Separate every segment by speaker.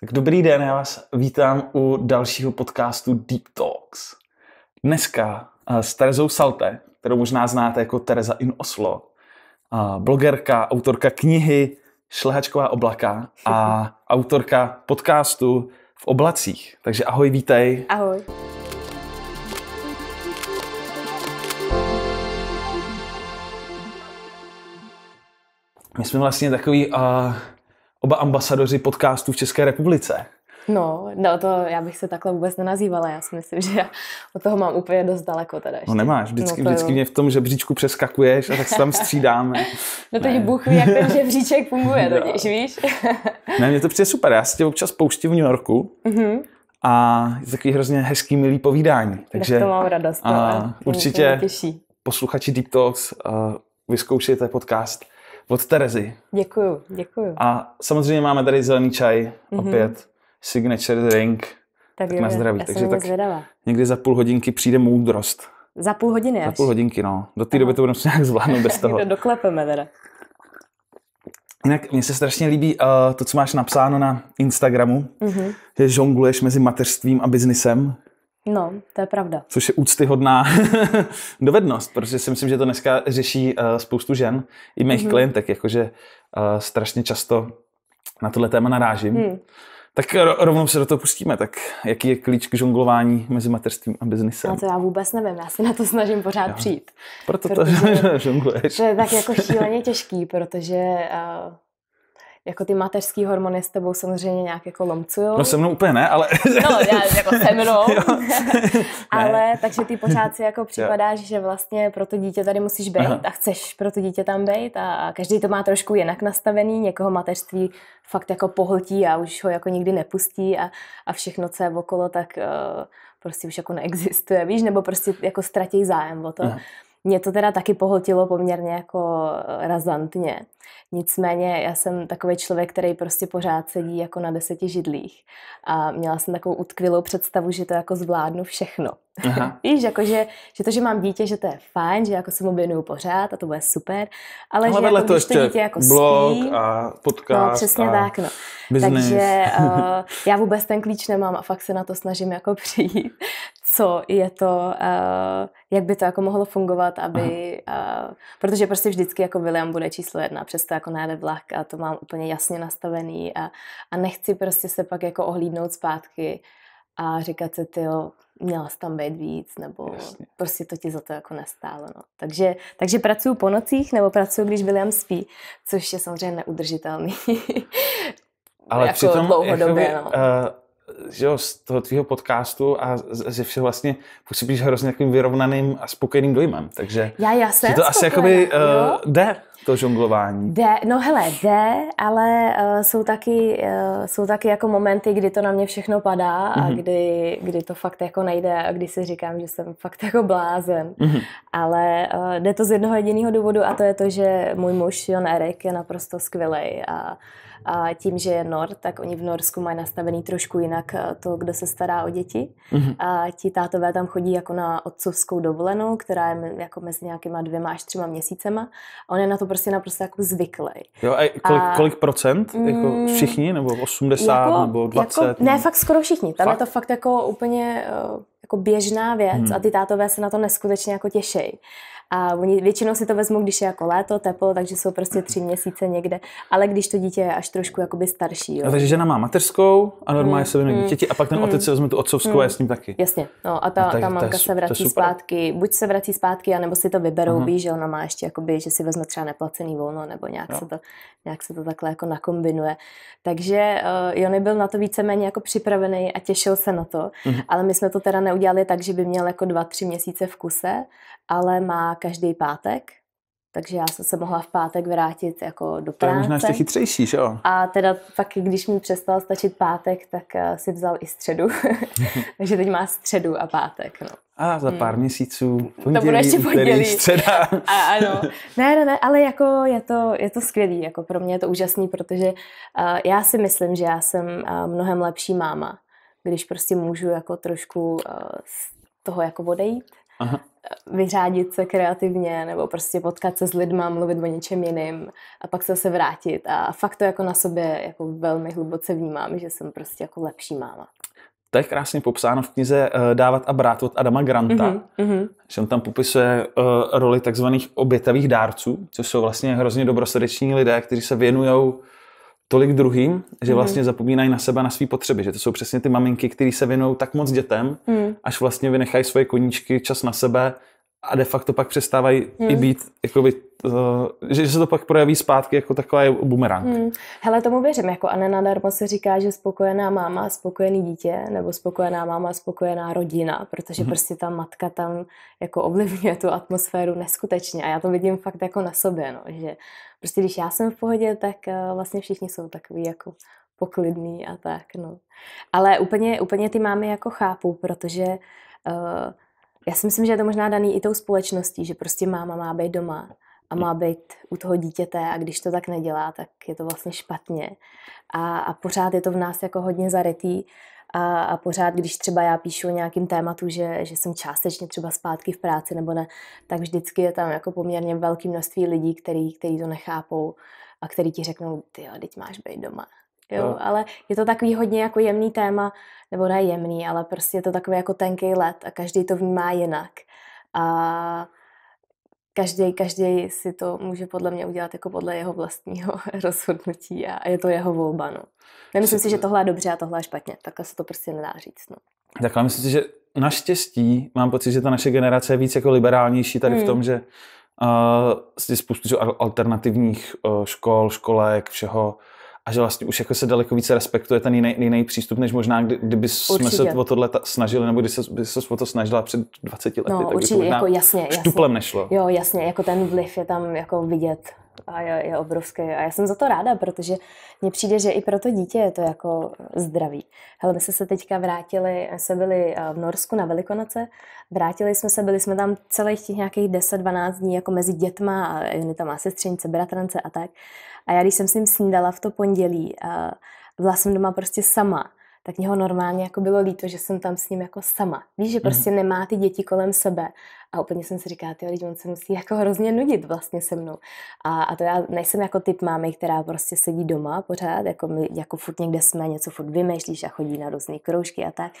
Speaker 1: Tak dobrý den, já vás vítám u dalšího podcastu Deep Talks. Dneska eh, s Terezou Salte, kterou možná znáte jako Tereza in Oslo, eh, blogerka, autorka knihy Šlehačková oblaka a autorka podcastu v oblacích. Takže ahoj, vítej. Ahoj. My jsme vlastně takový uh, oba ambasadoři podcastů v České republice.
Speaker 2: No, no to já bych se takhle vůbec nenazývala, já si myslím, že já od toho mám úplně dost daleko teda ještě.
Speaker 1: No nemáš, vždycky, no vždycky mě v tom žebříčku přeskakuješ a tak se tam střídáme.
Speaker 2: no teď Bůh ví, jak ten žebříček funguje no. totiž, víš?
Speaker 1: ne, mě to přijde super, já si tě občas pouštím v New Yorku mm-hmm. a je takový hrozně hezký, milý povídání. Takže tak to mám radost. A, určitě posluchači Deep Talks uh, vyzkoušejte podcast od Terezy.
Speaker 2: Děkuju, děkuju.
Speaker 1: A samozřejmě máme tady zelený čaj, mm-hmm. opět signature drink.
Speaker 2: Tak, tak na zdraví. Já Takže tak
Speaker 1: někdy za půl hodinky přijde moudrost.
Speaker 2: Za půl hodiny Za půl
Speaker 1: hodinky, no. Do té doby to budeme nějak zvládnout bez toho.
Speaker 2: Doklepeme teda.
Speaker 1: Jinak mně se strašně líbí uh, to, co máš napsáno na Instagramu, mm-hmm. že žongluješ mezi mateřstvím a biznisem.
Speaker 2: No, to je pravda.
Speaker 1: Což je úctyhodná dovednost, protože si myslím, že to dneska řeší uh, spoustu žen, i mých mm-hmm. klientek, jakože uh, strašně často na tohle téma narážím. Mm. Tak rovnou se do toho pustíme. Tak jaký je klíč k žonglování mezi mateřstvím a biznesem? No to
Speaker 2: já vůbec nevím, já se na to snažím pořád jo. přijít. Proto protože
Speaker 1: to žongluješ. To je tak jako šíleně
Speaker 2: těžký, protože uh, jako ty mateřský hormony s tebou samozřejmě nějak jako lomcují. No se
Speaker 1: mnou úplně ne, ale...
Speaker 2: no, já jako se mnou. ale takže ty pořád si jako připadáš, že vlastně pro to dítě tady musíš být Aha. a chceš pro to dítě tam být a, a každý to má trošku jinak nastavený, někoho mateřství fakt jako pohltí a už ho jako nikdy nepustí a, a všechno, co je okolo, tak uh, prostě už jako neexistuje, víš, nebo prostě jako ztratí zájem o to. Aha. Mě to teda taky pohltilo poměrně jako eh, razantně. Nicméně já jsem takový člověk, který prostě pořád sedí jako na deseti židlích. A měla jsem takovou utkvilou představu, že to jako zvládnu všechno. Aha. Víš, jako že, že to, že mám dítě, že to je fajn, že jako se mu věnuju pořád a to bude super, ale, ale že jako, to když to dítě jako blog spí,
Speaker 1: a no, podcast no, přesně a tak, no. Takže uh,
Speaker 2: já vůbec ten klíč nemám a fakt se na to snažím jako přijít co je to, uh, jak by to jako mohlo fungovat, aby, uh, protože prostě vždycky jako William bude číslo jedna, přesto jako najede vlak a to mám úplně jasně nastavený a, a nechci prostě se pak jako ohlídnout zpátky a říkat si, ty měla jsi tam být víc,
Speaker 1: nebo Jasně.
Speaker 2: prostě to ti za to jako nestálo. No. Takže, takže pracuju po nocích, nebo pracuju, když William spí, což je samozřejmě neudržitelný. Ale jako přitom dlouhodobě, jakoby,
Speaker 1: no. uh že jo, z toho tvýho podcastu a ze všeho vlastně působíš hrozně takovým vyrovnaným a spokojeným dojmem. Takže
Speaker 2: já, já jsem to asi jakoby uh,
Speaker 1: jde to žonglování.
Speaker 2: Jde, no hele, jde, ale uh, jsou, taky, uh, jsou taky jako momenty, kdy to na mě všechno padá mm-hmm. a mhm. kdy, kdy to fakt jako nejde a kdy si říkám, že jsem fakt jako blázen. Mm-hmm. Ale uh, jde to z jednoho jediného důvodu a to je to, že můj muž Jon Erik je naprosto skvělý a a tím, že je Nor, tak oni v Norsku mají nastavený trošku jinak eh, to, kdo se stará o děti. Mm-hmm. A ti tátové tam chodí jako na otcovskou dovolenou, která je jako mezi nějakýma dvěma až třema měsícema. A on je na to prostě naprosto jako zvyklý.
Speaker 1: Jo, a kolik, a... kolik procent? Jako mm. všichni? Nebo 80? Jako, nebo 20? Jako, ne,
Speaker 2: fakt skoro všichni. Tam fakt? je to fakt jako úplně eh, jako běžná věc hmm. a ty tátové se na to neskutečně jako těší. A oni většinou si to vezmou, když je jako léto, teplo, takže jsou prostě tři měsíce někde. Ale když to dítě je až trošku jakoby starší. Jo. A takže
Speaker 1: žena má mateřskou a normálně mm, se věnuje mm, dítěti a pak ten mm, otec si vezme tu otcovskou mm, a je s ním taky.
Speaker 2: Jasně. No a ta, no, tak, ta mamka se vrací zpátky. Buď se vrací zpátky, anebo si to vyberou, mm. ví, že ona má ještě, jakoby, že si vezme třeba neplacený volno, nebo nějak, no. se to, nějak se to takhle jako nakombinuje. Takže uh, eh, Jony byl na to víceméně jako připravený a těšil se na to. Mm. Ale my jsme to teda neudělali tak, že by měl jako dva, tři měsíce v kuse, ale má každý pátek, takže já jsem se mohla v pátek vrátit jako do práce. To je možná ještě chytřejší, že jo? A teda pak, když mi přestal stačit pátek, tak eh, si vzal i středu. takže teď má středu a pátek, no.
Speaker 1: A za pár hmm. měsíců pondělí, to bude ještě pondělí. středa. A, ano.
Speaker 2: Ne, ne, ne, ale jako je to, je to skvělý, jako pro mě je to úžasný, protože uh, já si myslím, že já jsem uh, mnohem lepší máma, když prostě můžu jako trošku uh, z toho jako odejít. Aha vyřádit se kreativně nebo prostě potkat se s lidma, mluvit o něčem jiným a pak se zase vrátit. A fakt to jako na sobě jako velmi hluboce vnímám, že jsem prostě jako lepší máma.
Speaker 1: To je krásně popsáno v knize eh, Dávat a brát od Adama Granta. Mm-hmm, Že on tam popisuje eh, roli takzvaných obětavých dárců, což jsou vlastně hrozně dobrosrdeční lidé, kteří se věnují tolik druhým, že mhm. vlastně mm. zapomínají na sebe, na své potřeby. Že to jsou přesně ty maminky, které se věnují tak moc dětem, mm. až vlastně vynechají svoje koníčky, čas na sebe, a de facto pak přestávají hmm. i být, jakoby, uh, že se to pak projeví zpátky jako taková je bumerang.
Speaker 2: Hmm. Hele, tomu věřím, jako a darmo se říká, že spokojená máma, spokojený dítě, nebo spokojená máma, spokojená rodina, protože hmm. prostě ta matka tam jako ovlivňuje tu atmosféru neskutečně a já to vidím fakt jako na sobě, no, že prostě když já jsem v pohodě, tak uh, vlastně všichni jsou takový jako poklidný a tak, no. Ale úplně, úplně ty mámy jako chápu, protože uh, já si myslím, že je to možná daný i tou společností, že prostě máma má být doma a má hmm. být u toho dítěte a když to tak nedělá, tak je to vlastně špatně. A, a pořád je to v nás jako hodně zarytý a, a pořád, když třeba já píšu o nějakém tématu, že, že jsem částečně třeba zpátky v práci nebo ne, tak vždycky je tam jako poměrně velké množství lidí, který, který to nechápou a který ti řeknou, ty jo, teď máš být doma. Jo? No. Ale je to takový hodně jako jemný téma, nebo ne jemný, ale prostě je to takový jako tenký let a každý to vnímá jinak. A každý, každý si to může podle mě udělat jako podle jeho vlastního rozhodnutí a je to jeho volba. No. Nemyslím si, že tohle je dobře a tohle je špatně. Takhle se to prostě nedá říct. No.
Speaker 1: Tak Takhle myslím si, že naštěstí mám pocit, že ta naše generace je víc jako liberálnější tady hmm. v tom, že uh, spoustu alternativních uh, škol, školek, všeho a že vlastně už jako se daleko více respektuje ten jiný, jiný přístup, než možná, kdy, kdyby určitě. jsme se o tohle snažili, nebo kdyby se, se o to snažila před 20 lety, no, tak určitě, by to možná jako, jasně, jasně. nešlo. Jo,
Speaker 2: jasně, jako ten vliv je tam jako vidět a je, je obrovský. A já jsem za to ráda, protože mně přijde, že i pro to dítě je to jako zdraví. Hele, my jsme se teďka vrátili, jsme byli eh, v Norsku na Velikonoce, vrátili jsme se, byli jsme tam celých těch nějakých 10-12 dní jako mezi dětma a tam má sestřenice, bratrance a tak. A já když jsem s ním snídala v to pondělí, a eh, byla jsem doma prostě sama, tak mě ho normálně jako bylo líto, že jsem tam s ním jako sama. Víš, že mhm. prostě mm. nemá ty děti kolem sebe. A úplně jsem si říkala, ty lidi, on se musí jako hrozně nudit vlastně se mnou. A, a to já nejsem jako typ mámy, která prostě sedí doma pořád, jako, my, jako furt někde jsme, něco furt vymýšlíš a chodí na různé kroužky a tak.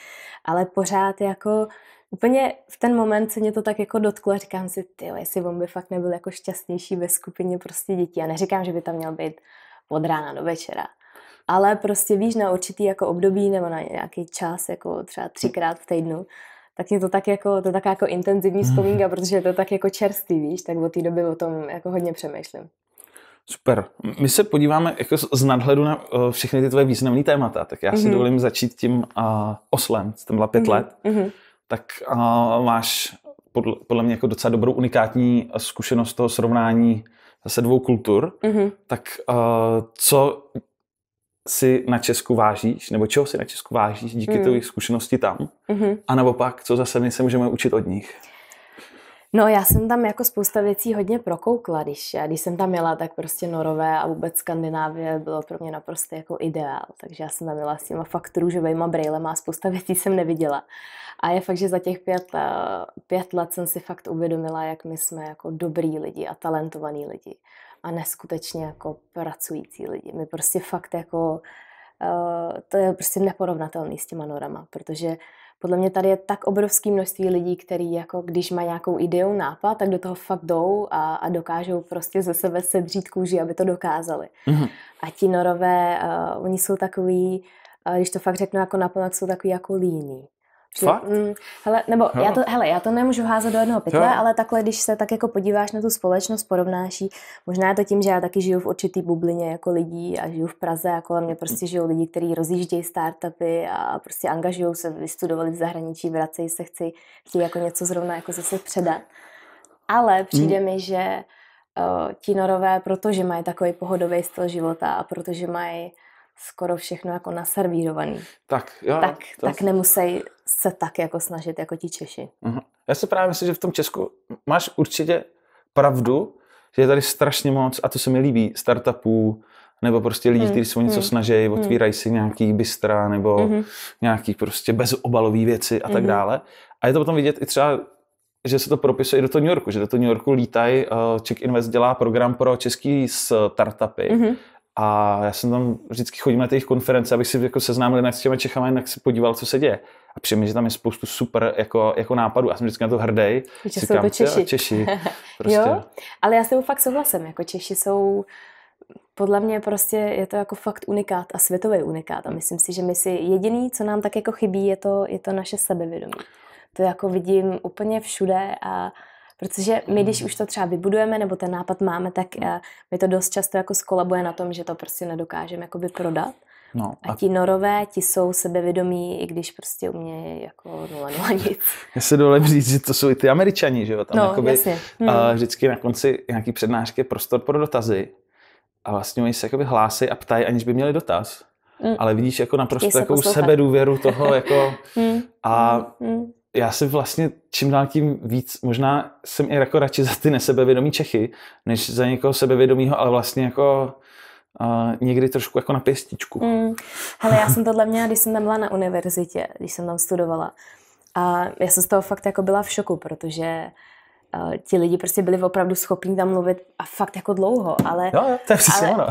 Speaker 2: Ale pořád jako úplně v ten moment se mě to tak jako dotklo a říkám si, ty, jestli on by fakt nebyl jako šťastnější ve skupině prostě dětí. A neříkám, že by tam měl být od rána do večera, ale prostě víš na určitý jako období nebo na nějaký čas, jako třeba třikrát v týdnu, tak je to tak jako, to taká jako intenzivní vzpomínka, hmm. protože je to tak jako čerstvý, víš, tak od té doby o tom jako hodně přemýšlím.
Speaker 1: Super. My se podíváme jako z nadhledu na uh, všechny ty tvoje významné témata, tak já si mm-hmm. dovolím začít tím uh, oslem, jsi tam byla pět mm-hmm. let, mm-hmm. tak uh, máš podle, podle mě jako docela dobrou unikátní zkušenost toho srovnání zase dvou kultur, mm-hmm. tak uh, co si na Česku vážíš, nebo čeho si na Česku vážíš díky mm. té zkušenosti tam, mm-hmm. a naopak, co zase my se můžeme učit od nich.
Speaker 2: No já jsem tam jako spousta věcí hodně prokoukla, když, já, když jsem tam jela, tak prostě Norové a vůbec Skandinávie bylo pro mě naprosto jako ideál, takže já jsem tam jela s těma fakt růžovými brýlema a spousta věcí jsem neviděla. A je fakt, že za těch pět, eh, pět let jsem si fakt uvědomila, jak my jsme jako dobrý lidi a talentovaní lidi a neskutečně jako pracující lidi. My prostě fakt jako, eh, to je prostě neporovnatelný s těma norama, protože podle mě tady je tak obrovské množství lidí, který jako když má nějakou ideu, nápad, tak do toho fakt jdou a, a dokážou prostě ze sebe sedřít kůži, aby to dokázali. Mm-hmm. A ti norové, uh, oni jsou takový, uh, když to fakt řeknu jako naplnat, jsou takový jako líní. Fakt? Mm, hele, nebo no. já to, hele, já to nemůžu házet do jednoho pytle, no. ale takhle, když se tak jako podíváš na tu společnost, porovnáš ji, možná je to tím, že já taky žiju v určitý bublině jako lidí a žiju v Praze a kolem mě prostě žijou lidi, kteří rozjíždějí startupy a prostě angažují se, vystudovali v zahraničí, vracejí se, chci, chci jako něco zrovna jako zase předat. Ale přijde mm. mi, že uh, ti norové, protože mají takový pohodový styl života a protože mají skoro všechno jako naservírovaný.
Speaker 1: Tak, jo. Tak, to... tak
Speaker 2: nemusí se tak jako snažit jako ti Češi.
Speaker 1: Uh-huh. Já si právě myslím, že v tom Česku máš určitě pravdu, že je tady strašně moc, a to se mi líbí, startupů, nebo prostě lidi, hmm. kteří se o něco hmm. snaží, hmm. otvírají hmm. si nějaký bystra, nebo hmm. nějaký prostě bezobalový věci a tak hmm. dále. A je to potom vidět i třeba že se to propisuje i do toho New Yorku, že do toho New Yorku lítají, eh, Czech Invest dělá program pro český startupy hmm a já jsem tam vždycky chodím na těch konference, abych si jako seznámil jednak s těmi Čechami, jinak se podíval, co se děje. A přijím, že tam je spoustu super jako, jako nápadů. Já jsem vždycky na to hrdý. Že jsou to jako Češi. Češi.
Speaker 2: Prostě. jo, ale já s tebou fakt souhlasím. Jako Češi jsou podle mě prostě je to jako fakt unikát a světový unikát. A myslím si, že my si jediný, co nám tak jako chybí, je to, je to naše sebevědomí. To jako vidím úplně všude a Protože my, když už to třeba vybudujeme nebo ten nápad máme, tak eh, mi to dost často jako skolabuje na tom, že to prostě nedokážeme jakoby prodat. No, a, a ti norové, ti jsou sebevědomí, i když prostě u mě je jako nula, nula nic.
Speaker 1: Já se dole říct, že to jsou i ty američani, že jo? Tam no, jakoby, jasně. Hmm. A vždycky na konci nějaký přednášky je prostor pro dotazy a vlastně oni se jakoby hlásí a ptají, aniž by měli dotaz. Hmm. Ale vidíš jako naprosto se jako sebedůvěru toho jako hmm. a hmm já si vlastně čím dál tím víc, možná jsem i jako radši za ty nesebevědomí Čechy, než za někoho sebevědomího, ale vlastně jako uh, někdy trošku jako na pěstičku.
Speaker 2: Mm. Hele, já jsem tohle měla, když jsem tam byla na univerzitě, když jsem tam studovala. A já jsem z toho fakt jako byla v šoku, protože Eh, ti lidi prostě byli opravdu schopní tam mluvit a fakt jako dlouho, ale... Jo, to je přesně ono.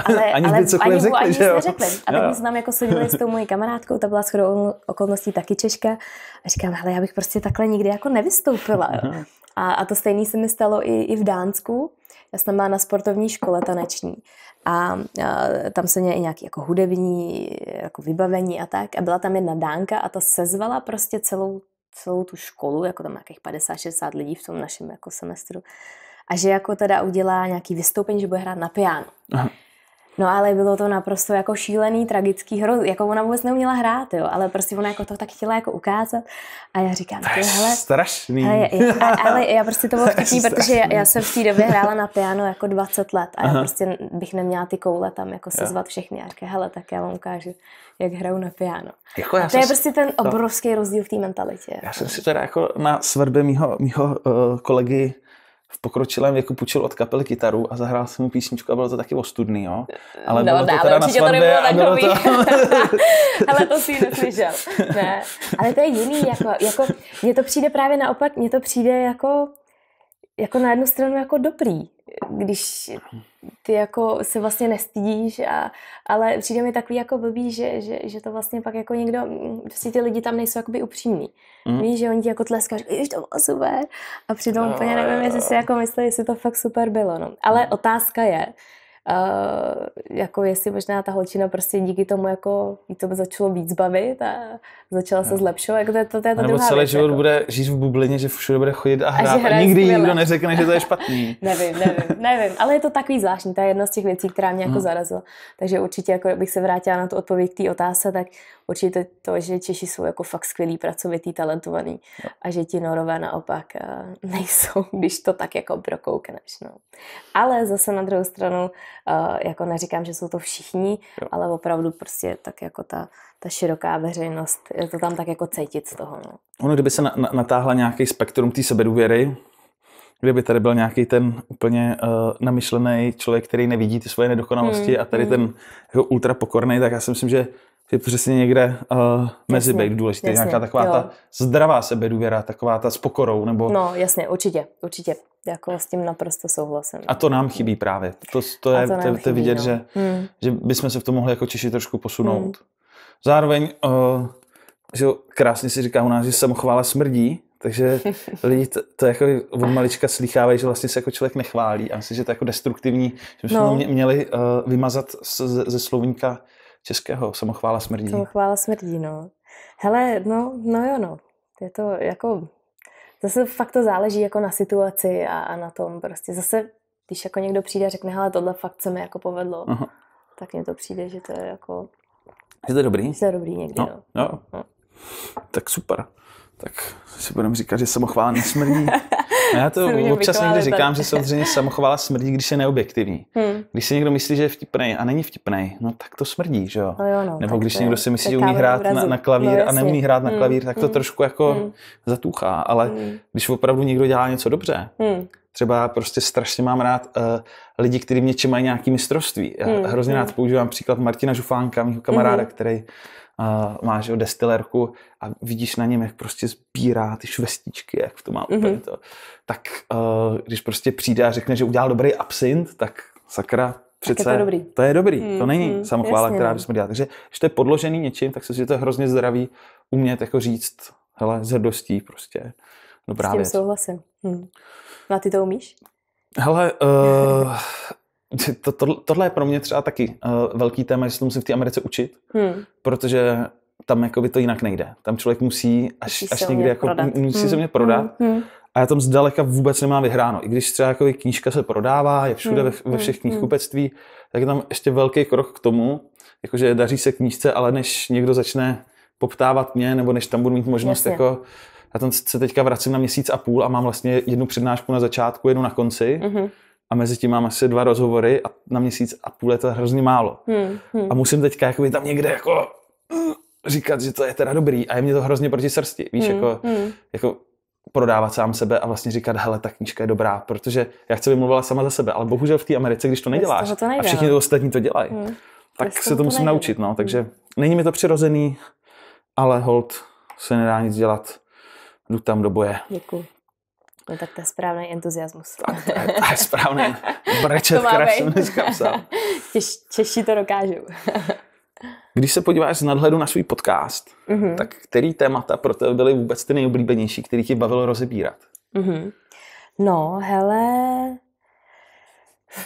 Speaker 2: by cokoliv ani, řekli, ani, že jo. Neřekli. A jo, znám jako seděli s tou mojí kamarádkou, ta byla shodou okolností taky Češka a říkám, hele, já bych prostě takhle nikdy jako nevystoupila. Mhm. A, a to stejné se mi stalo i, i v Dánsku. Já jsem byla na sportovní škole taneční a, a tam se měly i nějaké jako hudební jako vybavení a tak. A byla tam jedna dánka a ta sezvala prostě celou celou tu školu, jako tam nějakých 50-60 lidí v tom našem jako semestru, a že jako teda udělá nějaký vystoupení, že bude hrát na piano. Aha. No ale bylo to naprosto jako šílený, tragický hroz, jako ona vůbec neuměla hrát, jo, ale prostě ona jako to tak chtěla jako ukázat a já říkám, to je hele,
Speaker 1: strašný. Ale, ale, ale, já prostě to bylo vtipný, protože já, já, jsem v
Speaker 2: té době hrála na piano jako 20 let a Aha. já prostě bych neměla ty koule tam jako se zvat všechny a říkám, hele, tak já vám ukážu, jak hraju na piano.
Speaker 1: Jako to je prostě ten obrovský
Speaker 2: to... rozdíl v té mentalitě. Já jako jsem
Speaker 1: si teda jako na svrbě mýho, mýho uh, kolegy v pokročilém věku půjčil od kapel kytaru a zahrál jsem mu písničku a bylo to taky ostudný, jo? Ale no, bylo to teda na svatbě to nebylo takový. Bylo to... ale to si neslyšel. Ne.
Speaker 2: Ale to je jiný, jako, jako mně to přijde právě naopak, mně to přijde jako jako na jednu stranu jako dobrý, když ty jako se vlastně nestydíš, a, ale přijde mi takový jako blbý, že, že, že to vlastně pak jako někdo, mm, prostě ty lidi tam nejsou jakoby upřímní. Mm. Víš, že oni ti jako tleskáš, že to bylo super a přitom úplně no, nevím, jestli si jako myslí, jestli to fakt super bylo. No. Ale mhm. otázka je, Uh, jako jestli možná ta holčina prostě díky tomu jako jí to začalo víc bavit a začala se zlepšovat, jako to, to, to, to je ta Nebo celý věc, život jako.
Speaker 1: bude žít v bublině, že všude bude chodit a hrát a, a nikdy skvěle. nikdo neřekne, že to je špatný.
Speaker 2: nevím, nevím, nevím, ale je to takový zvláštní, to je jedna z těch věcí, která mě jako hmm. zarazila. Takže určitě, jako bych se vrátila na tu odpověď k té otázce, tak určitě to, že Češi jsou jako fakt skvělí, pracovitý, talentovaný no. a že ti Norové naopak eh, nejsou, když to tak jako prokoukneš. No. Ale zase na druhou stranu, eh, jako neříkám, že jsou to všichni, no. ale opravdu prostě tak jako ta, ta široká veřejnost, je to tam tak jako cítit z toho. No.
Speaker 1: Ono, kdyby se na, na, natáhla nějaký spektrum té sebedůvěry, kdyby tady byl nějaký ten úplně uh, namyšlený člověk, který nevidí ty svoje nedokonalosti hmm, a tady hmm. ten jeho ultra pokorný, tak já si myslím, že je přesně někde uh, mezi jasně, být důležitý. Jasně, Nějaká taková jo. ta zdravá sebedůvěra, taková ta s pokorou. Nebo... No
Speaker 2: jasně, určitě, určitě. Jako s tím naprosto souhlasím. A
Speaker 1: to nám chybí právě. To, to, je, to, to, chybí, to vidět, no. že, hmm. že bychom se v tom mohli jako Češi trošku posunout. Hmm. Zároveň, uh, že krásně si říká u nás, že samochvála smrdí, takže lidi to, to jako od malička slychávají, že vlastně se jako člověk nechválí. A myslím, že to je jako destruktivní, že bychom no. měli uh, vymazat z, ze slovníka českého, samochvála smrdí.
Speaker 2: Samochvála smrdí, no. Hele, no, no jo, no. Je to jako, zase fakt to záleží jako na situaci a, a na tom prostě. Zase, když jako někdo přijde a řekne, hele, tohle fakt se mi jako povedlo, Aha. tak mně to přijde, že to je jako...
Speaker 1: je to dobrý? je to dobrý někdy, no. no. no. no. Tak super. Tak si budeme říkat, že samochvála nesmrdí. A já to občas někdy říkám, že samozřejmě samochvála smrdí, když je neobjektivní. Hmm. Když si někdo myslí, že je vtipný, a není vtipný, no tak to smrdí, že jo? No jo no, Nebo když někdo si myslí, že umí hrát na, na klavír no, a neumí hrát na hmm. klavír, tak to hmm. trošku jako hmm. zatuchá. Ale hmm. když opravdu někdo dělá něco dobře, hmm. třeba prostě strašně mám rád uh, lidi, kteří v něčem mají nějaké mistrovství. Já hmm. hrozně hmm. rád používám příklad Martina Žufánka, mého kamaráda, hmm. který uh, máš jo, destilerku a vidíš na něm, jak prostě sbírá ty švestičky, jak tom má mm-hmm. to. Tak uh, když prostě přijde a řekne, že udělal dobrý absint, tak sakra, přece tak je to, dobrý. to je dobrý. Mm, to mhm, není samochvála, jasně. která no. bychom dělali. Takže když to je podložený něčím, tak se si to je hrozně zdravý umět jako říct, hele, z hrdostí prostě. Dobrá S tím věc.
Speaker 2: souhlasím. Hm. No a ty to umíš?
Speaker 1: Hele, uh, to, to, tohle je pro mě třeba taky uh, velký téma, že se to musím v té Americe učit, hmm. protože tam jakoby to jinak nejde. Tam člověk musí až, musí až někdy jako, musí hmm. se mě prodat. Hmm. hmm. A já tam zdaleka vůbec nemám vyhráno. I když třeba jako knížka se prodává, je všude hmm. ve, ve hmm. všech hmm. knihkupectví, tak je tam ještě velký krok k tomu, jakože daří se knížce, ale než někdo začne poptávat mě, nebo než tam budu mít možnost Jasně. jako já tam se teďka vracím na měsíc a půl a mám vlastně jednu přednášku na začátku, jednu na konci. hmm a mezi tím mám asi dva rozhovory a na měsíc a půl je to hrozně málo. Hmm, hmm. A musím teďka jakoby tam někde jako mm, říkat, že to je teda dobrý a je mě to hrozně proti srsti, víš, hmm, jako, hmm. jako prodávat sám sebe a vlastně říkat, hele, ta knížka je dobrá, protože já chci, aby mluvila sama za sebe, ale bohužel v té Americe, když to neděláš to a všichni to ostatní to dělají, hmm.
Speaker 2: tak se to, to musím nejde. naučit, no, hmm. takže hmm.
Speaker 1: není mi to přirozený, ale hold se nedá nic dělat, jdu tam do boje. Děkuji.
Speaker 2: No tak to je správný entuziasmus. Tak to
Speaker 1: je, je správný brečet, který jsem dneska psal.
Speaker 2: Těž, Češi to dokážu.
Speaker 1: Když se podíváš z nadhledu na svůj podcast, mm-hmm. tak který témata pro tebe byly vůbec ty nejoblíbenější, který ti bavilo rozebírat?
Speaker 2: Mm-hmm. No, hele,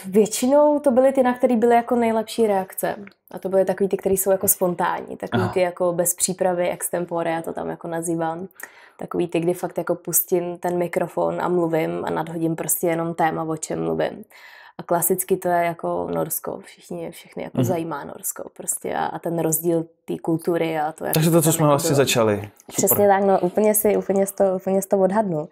Speaker 2: Většinou to byly ty, na které byly jako nejlepší reakce. A to byly takový ty, které jsou jako spontánní, takový Aha. ty jako bez přípravy, extempore, já to tam jako nazývám. Takový ty, kdy fakt jako pustím ten mikrofon a mluvím a nadhodím prostě jenom téma, o čem mluvím. A klasicky to je jako Norsko. Všichni, všechny jako mm. zajímá Norsko prostě a, a ten rozdíl té kultury a to je... Takže to, co jsme jako vlastně bylo. začali. Super. Přesně tak, no úplně si, úplně si to, úplně si to odhadnu.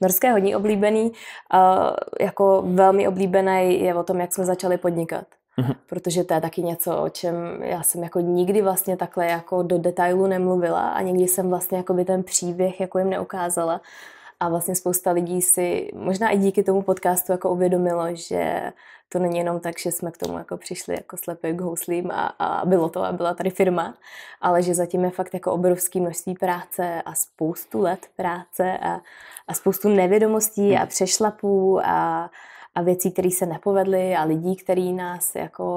Speaker 2: Norské je hodně oblíbený, uh, jako velmi oblíbený je o tom, jak jsme začali podnikat. Mm-hmm. Protože to je taky něco, o čem já jsem jako nikdy vlastně takhle jako do detailu nemluvila a nikdy jsem vlastně jako by ten příběh jako jim neukázala. Uh, a vlastně spousta lidí si možná i díky tomu podcastu jako uvědomilo, že to není jenom tak, že jsme k tomu jako přišli jako slepě k houslím a, a bylo to a byla tady firma, ale že zatím je fakt jako obrovský množství práce a spoustu let práce a, a spoustu nevědomostí a hmm. přešlapů a, a věcí, které se nepovedly a lidí, kteří nás jako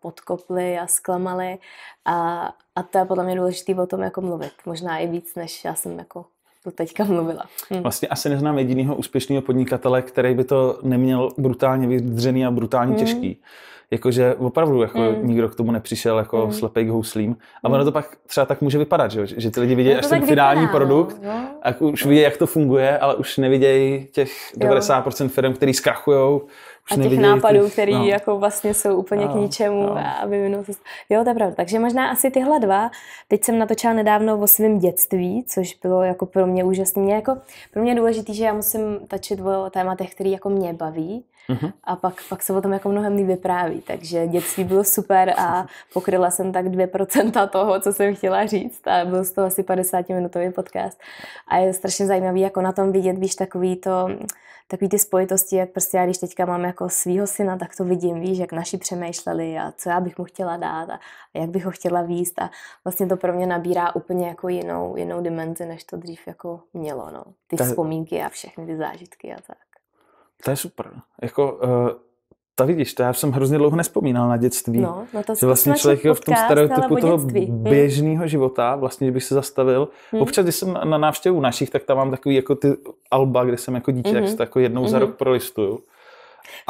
Speaker 2: podkopli a zklamali a, a to je podle mě důležité o tom jako mluvit, možná i víc, než já jsem jako to teďka mluvila. Hmm.
Speaker 1: Vlastně asi neznám jediného úspěšného podnikatele, který by to neměl brutálně vydřený a brutálně hmm. těžký jakože opravdu jako hmm. nikdo k tomu nepřišel jako hmm. slepej k houslím. A hmm. ono to pak třeba tak může vypadat, že, že ty lidi vidí no až ten finální vypadá, no, produkt no. a už vidí, jak to funguje, ale už nevidějí těch 90% firm, který zkrachují. už a těch nápadů, které no. jako
Speaker 2: vlastně jsou úplně no, k ničemu no. a vyvinou se. Jo, to je pravda. Takže možná asi tyhle dva. Teď jsem natočila nedávno o svém dětství, což bylo jako pro mě úžasné. jako, pro mě důležité, že já musím tačit o tématech, které jako mě baví. Mm-hmm. A pak, pak se o tom jako mnohem líp vypráví. Takže dětství bylo super a pokryla jsem tak 2% toho, co jsem chtěla říct. A byl z toho asi 50-minutový podcast. A je strašně zajímavý jako na tom vidět, víš, takový to takový ty spojitosti, jak prostě já když teďka mám jako svýho syna, tak to vidím, víš, jak naši přemýšleli a co já bych mu chtěla dát a jak bych ho chtěla výst a vlastně to pro mě nabírá úplně jako jinou, jinou dimenzi, než to dřív jako mělo, no. Ty Ta... vzpomínky a všechny ty zážitky
Speaker 1: a tak. To je super. Jako, uh, eh, ta vidíš, to já jsem hrozně dlouho nespomínal na dětství. No, no to že vlastně člověk podcast, v tom stereotypu toho běžného života, vlastně, bych se zastavil. Hmm. Občas, když jsem na návštěvu našich, tak tam mám takový jako ty alba, kde jsem jako dítě, hmm. tak mhm. se to jako jednou hmm. za mhm. rok prolistuju.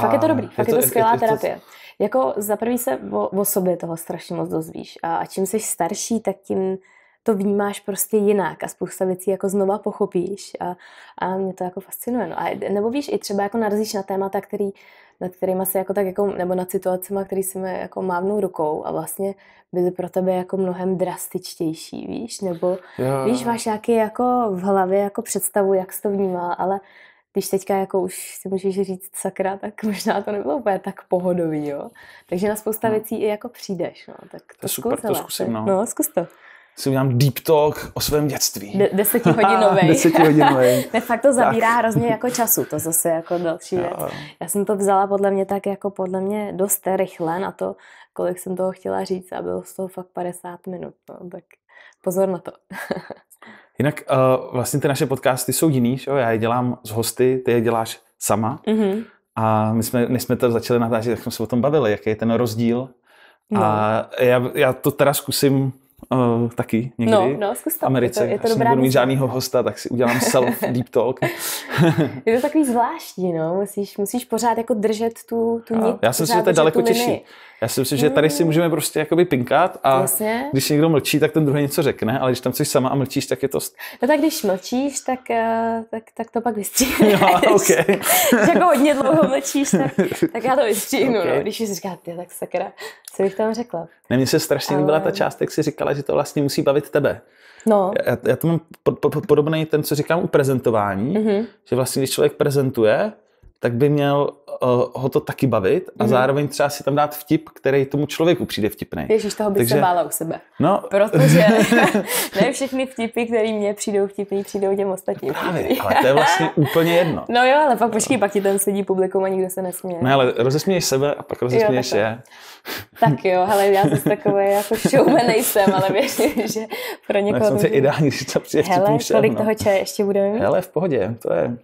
Speaker 1: Fakt je to dobrý, fakt je to, je to skvělá je to, terapie. Je to,
Speaker 2: jako za prvý se o, o sobě toho strašně moc dozvíš a, a čím jsi starší, tak tím to vnímáš prostě jinak a spousta věcí jako znova pochopíš a, a mě to jako fascinuje. No a nebo víš, i třeba jako narazíš na témata, který, nad kterými se jako tak jako, nebo nad situacemi, který si mi jako mávnou rukou a vlastně byly pro tebe jako mnohem drastičtější, víš, nebo Já. víš, máš nějaký jako v hlavě jako představu, jak jsi to vnímal, ale když teďka jako už si můžeš říct sakra, tak možná to nebylo úplně tak pohodový, jo. Takže na spousta no. věcí i jako přijdeš, no. Tak to, to super, to zkusím, no. no. zkus to
Speaker 1: si udělám deep talk o svém dětství.
Speaker 2: De- desetihodinový. desetihodinový. ne, fakt to zabírá tak. hrozně jako času, to zase jako další věc. Já jsem to vzala podle mě tak jako podle mě dost rychle na to, kolik jsem toho chtěla říct a bylo z toho fakt 50 minut, no, tak pozor na to.
Speaker 1: Jinak uh, vlastně ty naše podcasty jsou jiný, že jo? já je dělám s hosty, ty je děláš sama. Mm-hmm. A my jsme, než jsme to začali natáčet, tak jsme se o tom bavili, jaký je ten rozdíl. No. A já, já to teda zkusím uh, taky někdy. No,
Speaker 2: no, zkus to. Americe, je to, je to dobrá mít
Speaker 1: žádného hosta, tak si udělám self deep talk.
Speaker 2: je to takový zvláštní, no. Musíš, musíš pořád jako držet tu, tu nit, Já jsem si, že to je daleko těžší.
Speaker 1: Já si myslím, že tady si můžeme prostě jakoby pinkat a Jasně. když někdo mlčí, tak ten druhý něco řekne, ale když tam jsi sama a mlčíš, tak je to...
Speaker 2: No tak když mlčíš, tak, eh, tak, tak to pak vystříhneš. No, okay. když jako hodně dlouho
Speaker 1: mlčíš, tak,
Speaker 2: tak já to vystříhnu. Okay. No. Když jsi říká, ty, tak sakra, co bych tam řekla.
Speaker 1: Ne, mně se strašně ale... líbila ta část, jak jsi říkala, že to vlastně musí bavit tebe. No. Já, já to mám po, po, podobný ten, co říkám u prezentování, mm-hmm. že vlastně když člověk prezentuje, tak by měl uh, ho to taky bavit a mm. zároveň třeba si tam dát vtip, který tomu člověku přijde vtipný. Ježíš, toho bych Takže... se bála u sebe. No...
Speaker 2: Protože ne všechny vtipy, které mně přijdou vtipný, přijdou těm ostatním. No právě, ale to je
Speaker 1: vlastně úplně jedno.
Speaker 2: No jo, ale pak počkej, pak ti tam sedí publikum a nikdo se nesměje.
Speaker 1: Ne, ale rozesměješ sebe a pak rozesměješ je.
Speaker 2: Tak jo, ale já jsem takové jako šoume nejsem, ale věřím, že pro no, někoho... No, jsem si ideální,
Speaker 1: že to přijde Hele, kolik no. toho
Speaker 2: čaje ještě budeme mít? Hele,
Speaker 1: v pohodě, to je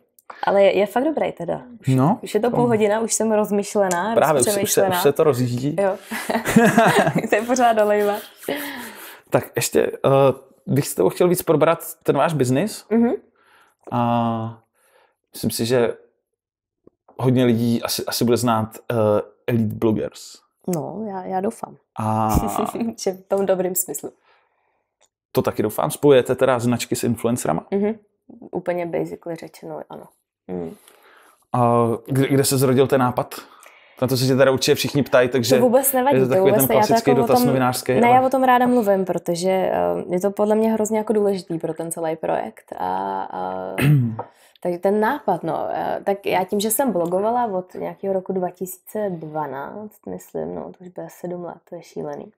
Speaker 2: ale je, je fakt dobrý teda.
Speaker 1: Už, no, už je to půl hodina,
Speaker 2: už jsem rozmyšlená, Právě, už, už, se, už se
Speaker 1: to rozjíždí. Jo.
Speaker 2: to je pořád dolejva.
Speaker 1: Tak ještě uh, bych s tebou chtěl víc probrat ten váš biznis. Mm-hmm. A myslím si, že hodně lidí asi, asi bude znát uh, Elite Bloggers.
Speaker 2: No, já, já doufám. A... že v tom dobrým smyslu.
Speaker 1: To taky doufám. Spojujete teda značky s influencerama?
Speaker 2: Mm-hmm úplně basically řečeno, ano.
Speaker 1: Hmm. A kde, kde se zrodil ten nápad? Na to se tě teda určitě všichni ptají, takže to vůbec nevadí, je to takový to vůbec ten klasický já to jako dotaz tom, novinářský. Ne, ale... já o tom
Speaker 2: ráda mluvím, protože eh, je to podle mě hrozně jako důležitý pro ten celý projekt a, a Takže ten nápad, no, eh, tak já tím, že jsem blogovala od nějakého roku 2012, myslím, no, to už bylo 7 let, to je šílený.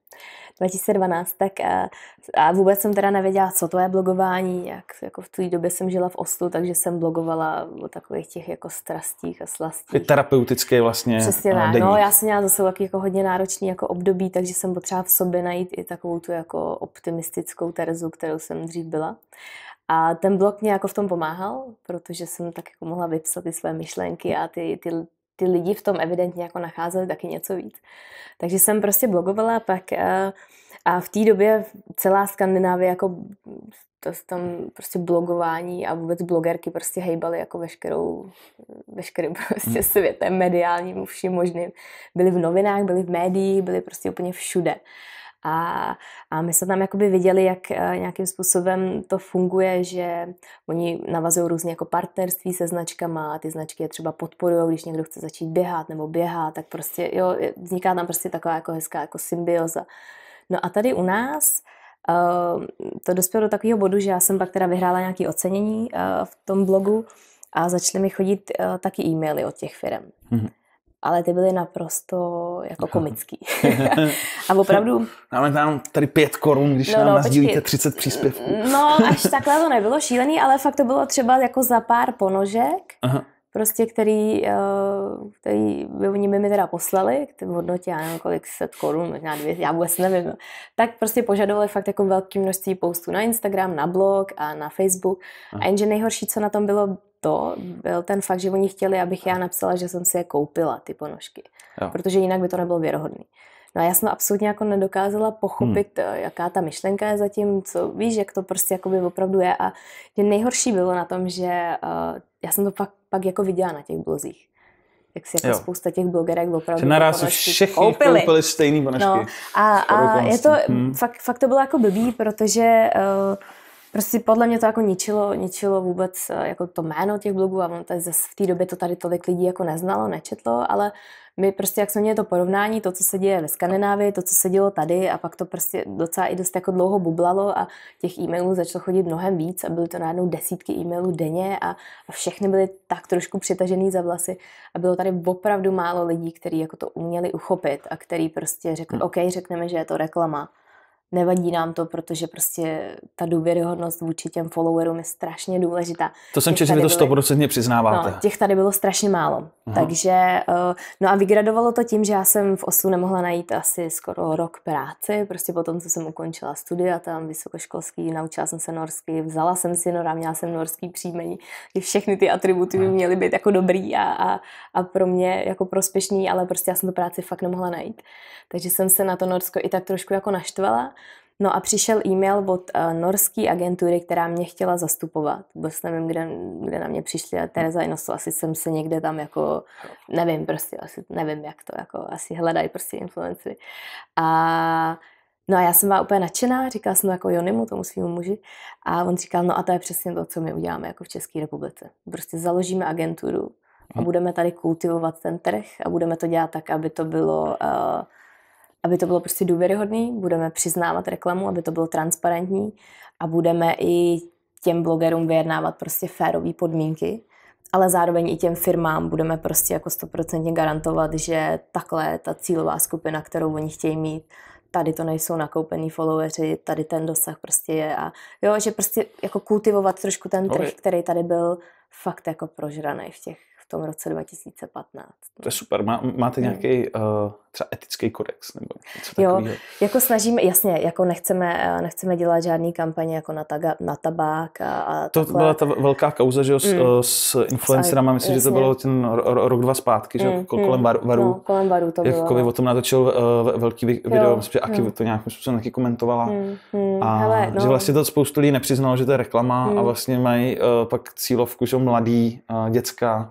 Speaker 2: 2012, tak eh, a, vůbec jsem teda nevěděla, co to je blogování, jak jako v té době jsem žila v Oslu, takže jsem blogovala o takových těch jako strastích a slastích.
Speaker 1: Je terapeutické vlastně Přesně tak, no, já
Speaker 2: jsem měla zase taky jako hodně náročný jako období, takže jsem potřeba v sobě najít i takovou tu jako optimistickou terzu, kterou jsem dřív byla. A ten blog mě jako v tom pomáhal, protože jsem tak jako mohla vypsat ty své myšlenky a ty, ty, ty lidi v tom evidentně jako nacházeli taky něco víc. Takže jsem prostě blogovala a pak eh, a v té době celá Skandinávie jako to tam prostě blogování a vůbec blogerky prostě hejbaly jako veškerou, veškerým prostě hmm. světem mediálním, vším možným. Byly v novinách, byly v médiích, byly prostě úplně všude. Uh, a, a my jsme tam jakoby viděli, jak eh, nějakým způsobem to funguje, že oni navazují různě jako partnerství se značkama, ty značky je třeba podporují, když někdo chce začít běhat nebo běhá, tak prostě jo, vzniká tam prostě taková jako hezká jako symbioza. No a tady u nás uh, to dospělo do takového bodu, že já jsem pak teda vyhrála nějaké ocenění uh, v tom blogu a začaly mi chodit uh, taky e-maily od těch firm. Mm-hmm ale ty byly naprosto jako komický.
Speaker 1: a opravdu... Máme no, tam tady pět korun, když no, no nám no, nazdílíte 30 příspěvků.
Speaker 2: no, až takhle to nebylo šílený, ale fakt to bylo třeba jako za pár ponožek. Aha prostě, který, eh, který by oni mi teda poslali, v hodnotě, já nevím, kolik set korun, možná dvě, já vůbec nevím, tak prostě požadovali fakt jako velké množství postů na Instagram, na blog a na Facebook. Aha. A jenže nejhorší, co na tom bylo, to byl ten fakt, že oni chtěli, abych já napsala, že jsem si je koupila, ty ponožky. Jo. Protože jinak by to nebylo věrohodný. No a já jsem absolutně jako nedokázala pochopit, hmm. Eh, jaká ta myšlenka je zatím, co víš, jak to prostě jakoby opravdu je. A mě nejhorší bylo na tom, že uh, já jsem to pak, pak jako viděla na těch blozích jak si jako jo. spousta těch blogerek opravdu Že naraz všechny koupili. koupili
Speaker 1: stejný ponožky. No,
Speaker 2: a, a je to, hmm. fakt, fakt to bylo jako blbý, protože uh, prostě podle mě to jako ničilo, ničilo vůbec eh, jako to jméno těch blogů a on tady zase v té době to tady tolik lidí jako neznalo, nečetlo, ale my prostě, jak jsme měli to porovnání, to, co se děje ve Skandinávii, to, co se dělo tady a pak to prostě docela i dost jako dlouho bublalo a těch e-mailů začalo chodit mnohem víc a byly to najednou desítky e-mailů denně a, a všechny byly tak trošku přitažený za vlasy a bylo tady opravdu málo lidí, kteří jako to uměli uchopit a který prostě řekli, hmm. OK, řekneme, že je to reklama nevadí nám to, protože prostě ta důvěryhodnost vůči těm followerům je strašně důležitá. To jsem četl, že to
Speaker 1: 100% přiznáváte. No, těch
Speaker 2: tady bylo strašně málo. Mhm. Takže, eh, no a vygradovalo to tím, že já jsem v Oslu nemohla najít asi skoro rok práce, prostě po tom, co jsem ukončila studia tam vysokoškolský, naučila jsem se norsky, vzala jsem si nora, měla jsem norský příjmení, všechny ty atributy by mhm. měly být jako dobrý a, a, a pro mě jako prospěšný, ale prostě já jsem tu práci fakt nemohla najít. Takže jsem se na to Norsko i tak trošku jako naštvala. No a přišel e-mail od uh, norské agentury, která mě chtěla zastupovat. Vůbec nevím, kde, kde na mě přišli a Tereza Inosu, asi jsem se někde tam jako, nevím prostě, asi nevím jak to, jako asi hledají prostě influenci. A No a já jsem byla úplně nadšená, říkala jsem jako Jonimu, tomu svýmu muži, a on říkal, no a to je přesně to, co my uděláme jako v České republice. Prostě založíme agenturu a hm. budeme tady kultivovat ten trh a budeme to dělat tak, aby to bylo uh, aby to bylo prostě důvěryhodný, budeme přiznávat reklamu, aby to bylo transparentní a budeme i těm blogerům vyjednávat prostě férové podmínky, ale zároveň i těm firmám budeme prostě jako stoprocentně garantovat, že takhle ta cílová skupina, kterou oni chtějí mít, tady to nejsou nakoupený followeri, tady ten dosah prostě je a jo, že prostě jako kultivovat trošku ten no, trh, který tady byl fakt jako prožraný v těch v tom roce 2015.
Speaker 1: No. To je super. Má, máte hmm. nějaký uh, eh, třeba etický kodex nebo něco Jo,
Speaker 2: jako snažíme, jasně, jako nechceme, eh, nechceme dělat žádný kampaně jako na, taga, na tabák a, a To takhle. byla
Speaker 1: ta velká kauza, že jo, s, mm. s influencerama, myslím, jasně. že to bylo ten rok, dva zpátky, že mm. kolem bar, hmm. varů. No,
Speaker 2: kolem varů to bylo. Jakoby
Speaker 1: no. o tom natočil uh, velký video, jo. myslím, že Aki mm. to nějakým způsobem taky komentovala. Mm. Mm. A Hele, no. že vlastně to spoustu lidí nepřiznalo, že to je reklama mm. a hmm. vlastně mají uh, pak cílovku, že mladý, uh, děcka,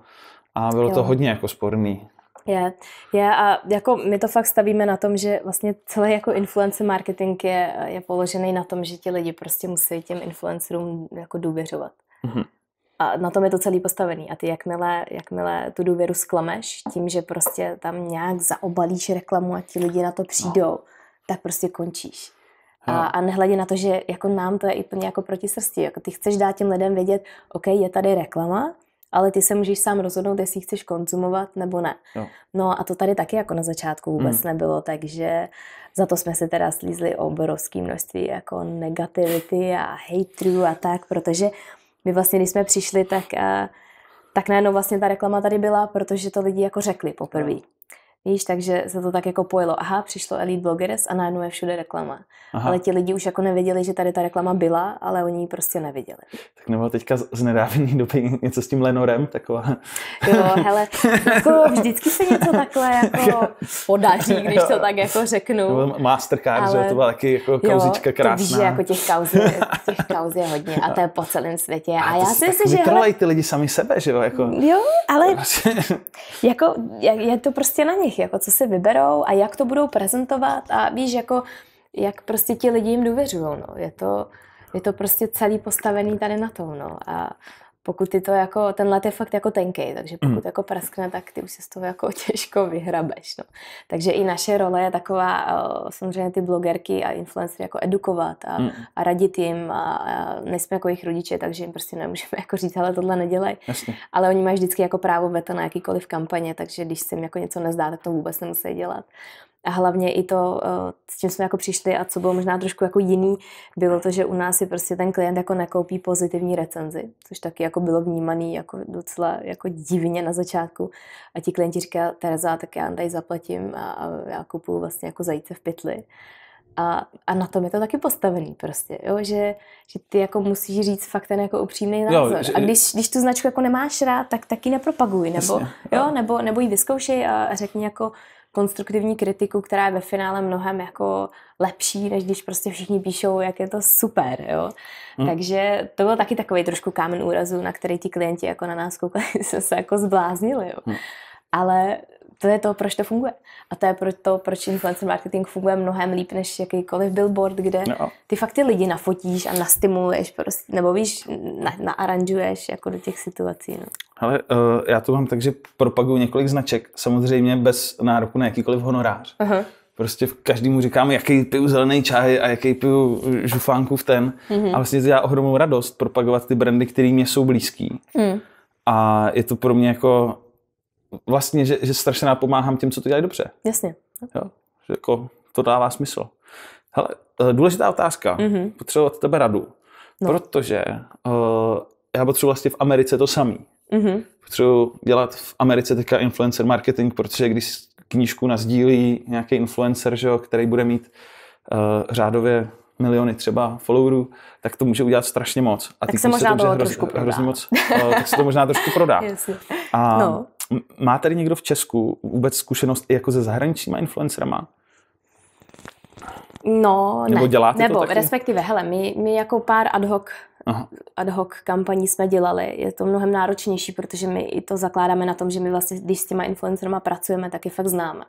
Speaker 1: a bylo jo. to hodně jako sporný.
Speaker 2: Je, je a jako my to fakt stavíme na tom, že vlastně celý jako influencer marketing je, je položený na tom, že ti lidi prostě musí těm influencerům jako důvěřovat. Mm-hmm. A na tom je to celý postavený. A ty jakmile, jakmile tu důvěru sklameš tím, že prostě tam nějak zaobalíš reklamu a ti lidi na to přijdou, no. tak prostě končíš. A, no. a nehledě na to, že jako nám to je úplně jako proti srsti. Jako ty chceš dát těm lidem vědět, OK, je tady reklama, ale ty se můžeš sám rozhodnout, jestli chceš konzumovat nebo ne. No, no a to tady taky jako na začátku vůbec mm. nebylo, takže za to jsme se teda slízli obrovské množství jako negativity a hejtrů a tak, protože my vlastně, když jsme přišli, tak, a, eh, tak najednou vlastně ta reklama tady byla, protože to lidi jako řekli poprvé. Víš, takže se to tak jako pojelo. Aha, přišlo Elite Bloggers a najednou je všude reklama. Aha. Ale ti lidi už jako nevěděli, že tady ta reklama byla, ale oni ji prostě neviděli.
Speaker 1: Tak nebo teďka z nedávné doby něco s tím Lenorem, taková. Jo, hele,
Speaker 2: jako vždycky se něco takhle jako podaří, když jo. to tak jako řeknu. Nebo
Speaker 1: Mastercard, ale... že to byla taky jako kauzička jo, krásná. víš, že jako
Speaker 2: těch kauzí, těch kauzí je hodně a to je po celém světě. A, a já si myslím, že... Hele...
Speaker 1: ty lidi sami sebe, že jo? Jako... Jo,
Speaker 2: ale jako, je to prostě na nich nich, jako co si vyberou a jak to budou prezentovat a víš, jako jak prostě ti lidi jim důvěřují. No. Je, to, je to prostě celý postavený tady na tom. No. A pokud ty to jako, ten let je fakt jako tenkej, takže pokud mm. jako praskne, tak ty už se z toho jako těžko vyhrabeš. No. Takže i naše role je taková, eh, samozřejmě ty blogerky a influencery jako edukovat a, mm. a radit jim a, a nejsme jako jejich rodiče, takže jim prostě nemůžeme jako říct, ale tohle nedělej. Jasně. Ale oni mají vždycky jako právo veta na jakýkoliv kampaně, takže když se jim jako něco nezdá, tak to vůbec nemusí dělat a hlavně i to, eh, s čím jsme jako přišli a co bylo možná trošku jako jiný, bylo to, že u nás si prostě ten klient jako nekoupí pozitivní recenzi, což taky jako bylo vnímaný jako docela jako divně na začátku a ti klienti říká, Tereza, tak já tady zaplatím a, a já kupuju vlastně jako zajíce v pytli. A, a na tom je to taky postavený prostě, jo? Že, že ty jako musíš říct fakt ten jako upřímný názor. Jo, že, a když, když tu značku jako nemáš rád, tak taky nepropaguj, nebo, jasně, jo. jo, nebo, nebo ji vyzkoušej a řekni jako konstruktivní kritiku, která je ve finále mnohem jako lepší, než když prostě všichni píšou, jak je to super, jo. Hmm. Takže to byl taky takový trošku kámen úrazu, na který ti klienti jako na nás koukali, se jako zbláznili, jo. Hmm. Ale to je to, proč to funguje. A to je proto, proč influencer marketing funguje mnohem líp než jakýkoliv billboard, kde no. ty fakt ty lidi nafotíš a nastimuluješ prostě, nebo víš, na, naaranžuješ jako do těch situací. No.
Speaker 1: Ale uh, eh, já to mám tak, že propaguju několik značek, samozřejmě bez nároku na jakýkoliv honorář. Uh-huh. Prostě každému říkám, jaký piju zelený čaj a jaký piju žufánku v ten. Uh-huh. A vlastně to dělá ohromnou radost propagovat ty brandy, které mě jsou blízký. Uh-huh. A je to pro mě jako vlastně, že, že strašně napomáhám těm, co to dělají dobře. Jasně. Jo? Že jako to dává smysl. Hele, eh, důležitá otázka. Mm-hmm. Potřebuji od tebe radu. No. Protože uh, já potřebuji vlastně v Americe to samý. Mm-hmm. Potřebuji dělat v Americe teďka influencer marketing, protože když knížku nazdílí nějaký influencer, že jo, který bude mít uh, řádově miliony třeba followerů, tak to může udělat strašně moc. A tak se možná to, to hrozně, trošku prodá. Hrozně moc, uh, tak se to možná trošku prodá. A no. Má tady někdo v Česku vůbec zkušenost i jako se zahraničníma influencerama?
Speaker 2: No, nebo ne. Děláte nebo to taky? respektive, hele, my, my jako pár ad hoc, Aha. ad hoc kampaní jsme dělali. Je to mnohem náročnější, protože my i to zakládáme na tom, že my vlastně, když s těma influencerama pracujeme, tak je fakt známe.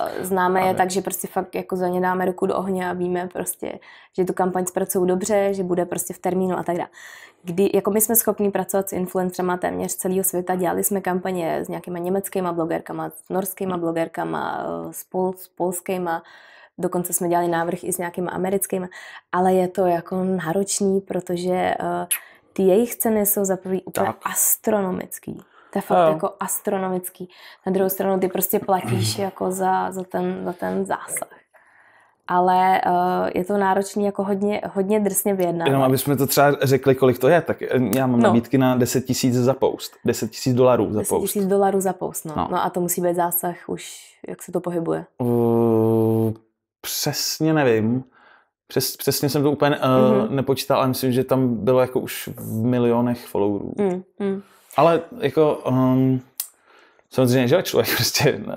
Speaker 2: Eh, známe ale... je tak, že prostě fakt jako za ně dáme ruku do ohně a víme prostě, že tu kampaň zpracují dobře, že bude prostě v termínu a tak dále. Kdy, jako my jsme schopni pracovat s influencerama téměř celého světa, dělali jsme kampaně s nějakýma německýma blogerkama, s norskýma blogerkama, eh, s, pol, s polskýma, dokonce jsme dělali návrh i s nějakýma americkýma, ale je to jako náročný, protože uh, ty jejich ceny jsou za prvý úplně tak. astronomický. To je fakt no. jako astronomický. Na druhou stranu ty prostě platíš jako za, za, ten, za ten zásah. Ale uh, je to náročný jako hodně, hodně drsně vyjednat. Jenom
Speaker 1: aby jsme to třeba řekli, kolik to je, tak eh, já mám no. nabídky na 10 tisíc za post. 10 tisíc dolarů za 10 post. 10
Speaker 2: tisíc dolarů za post, no. no. No a to musí být zásah už, jak se to pohybuje?
Speaker 1: Uh, přesně nevím. Přes, přesně jsem to úplně uh, mm-hmm. nepočítal, ale myslím, že tam bylo jako už v milionech followerů. Mm, mm. Ale jako... Um, samozřejmě, že člověk prostě no,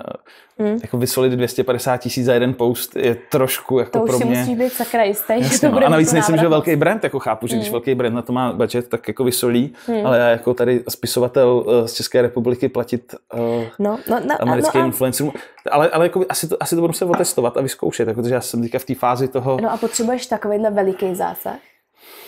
Speaker 1: hmm. jako vysolit 250 tisíc za jeden post je trošku jako to pro mě... To musí
Speaker 2: být sakra jisté, Jasně, že to no. bude A navíc nejsem, že velký
Speaker 1: brand, jako chápu, že hmm. když velký brand na to má budget, tak jako vysolí, hmm. ale já jako tady spisovatel eh, z České republiky platit uh, no,
Speaker 2: no, no, americkým no,
Speaker 1: influencerům, ale, ale jako asi, to, asi to budu se otestovat a vyzkoušet, jako, protože já jsem teďka v té fázi toho... No
Speaker 2: a potřebuješ takovýhle veliký zásah?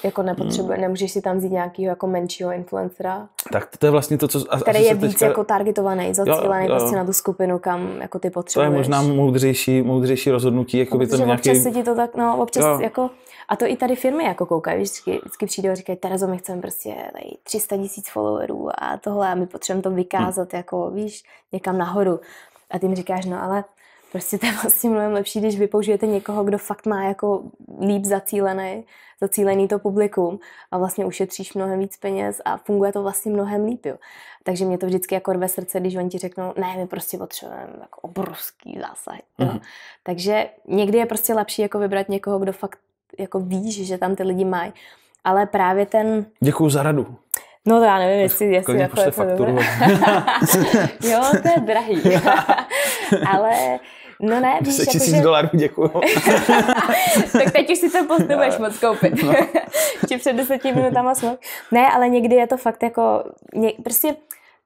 Speaker 2: Jako nepotřebuje, hmm. nemůžeš si tam vzít nějakého jako menšího influencera.
Speaker 1: Tak to je vlastně to, co... A, který je víc teďka... jako
Speaker 2: targetovaný, zacílený jo, prostě jo. prostě na tu skupinu, kam jako ty potřebuješ. To je možná
Speaker 1: moudřejší, moudřejší rozhodnutí, jako by to nějaký... Občas se ti
Speaker 2: to tak, no občas jo. jako... A to i tady firmy jako koukají, vždycky, vždycky přijde a říkají, Terezo, my chceme prostě tady 300 tisíc followerů a tohle a my potřebujeme to vykázat, hmm. jako víš, někam nahoru. A ty jim říkáš, no ale prostě to je vlastně mnohem lepší, když vy použijete někoho, kdo fakt má jako líp zacílený zacílený to publikum a vlastně ušetříš mnohem víc peněz a funguje to vlastně mnohem líp. Jo. Takže mě to vždycky jako rve srdce, když oni ti řeknou, ne, my prostě potřebujeme jako obrovský zásah. Mm-hmm. Takže někdy je prostě lepší jako vybrat někoho, kdo fakt jako víš, že tam ty lidi mají. Ale právě ten...
Speaker 1: Děkuji za radu.
Speaker 2: No to já nevím, jestli... jestli jako je to fakturu. jo, to je drahý. Ale No ne, víš, 10 000 jako, že... dolarů,
Speaker 1: děkuju.
Speaker 2: tak teď už si to postupuješ no. moc koupit. Či no. před deseti minutama jsme. Ne, ale někdy je to fakt jako, ně, prostě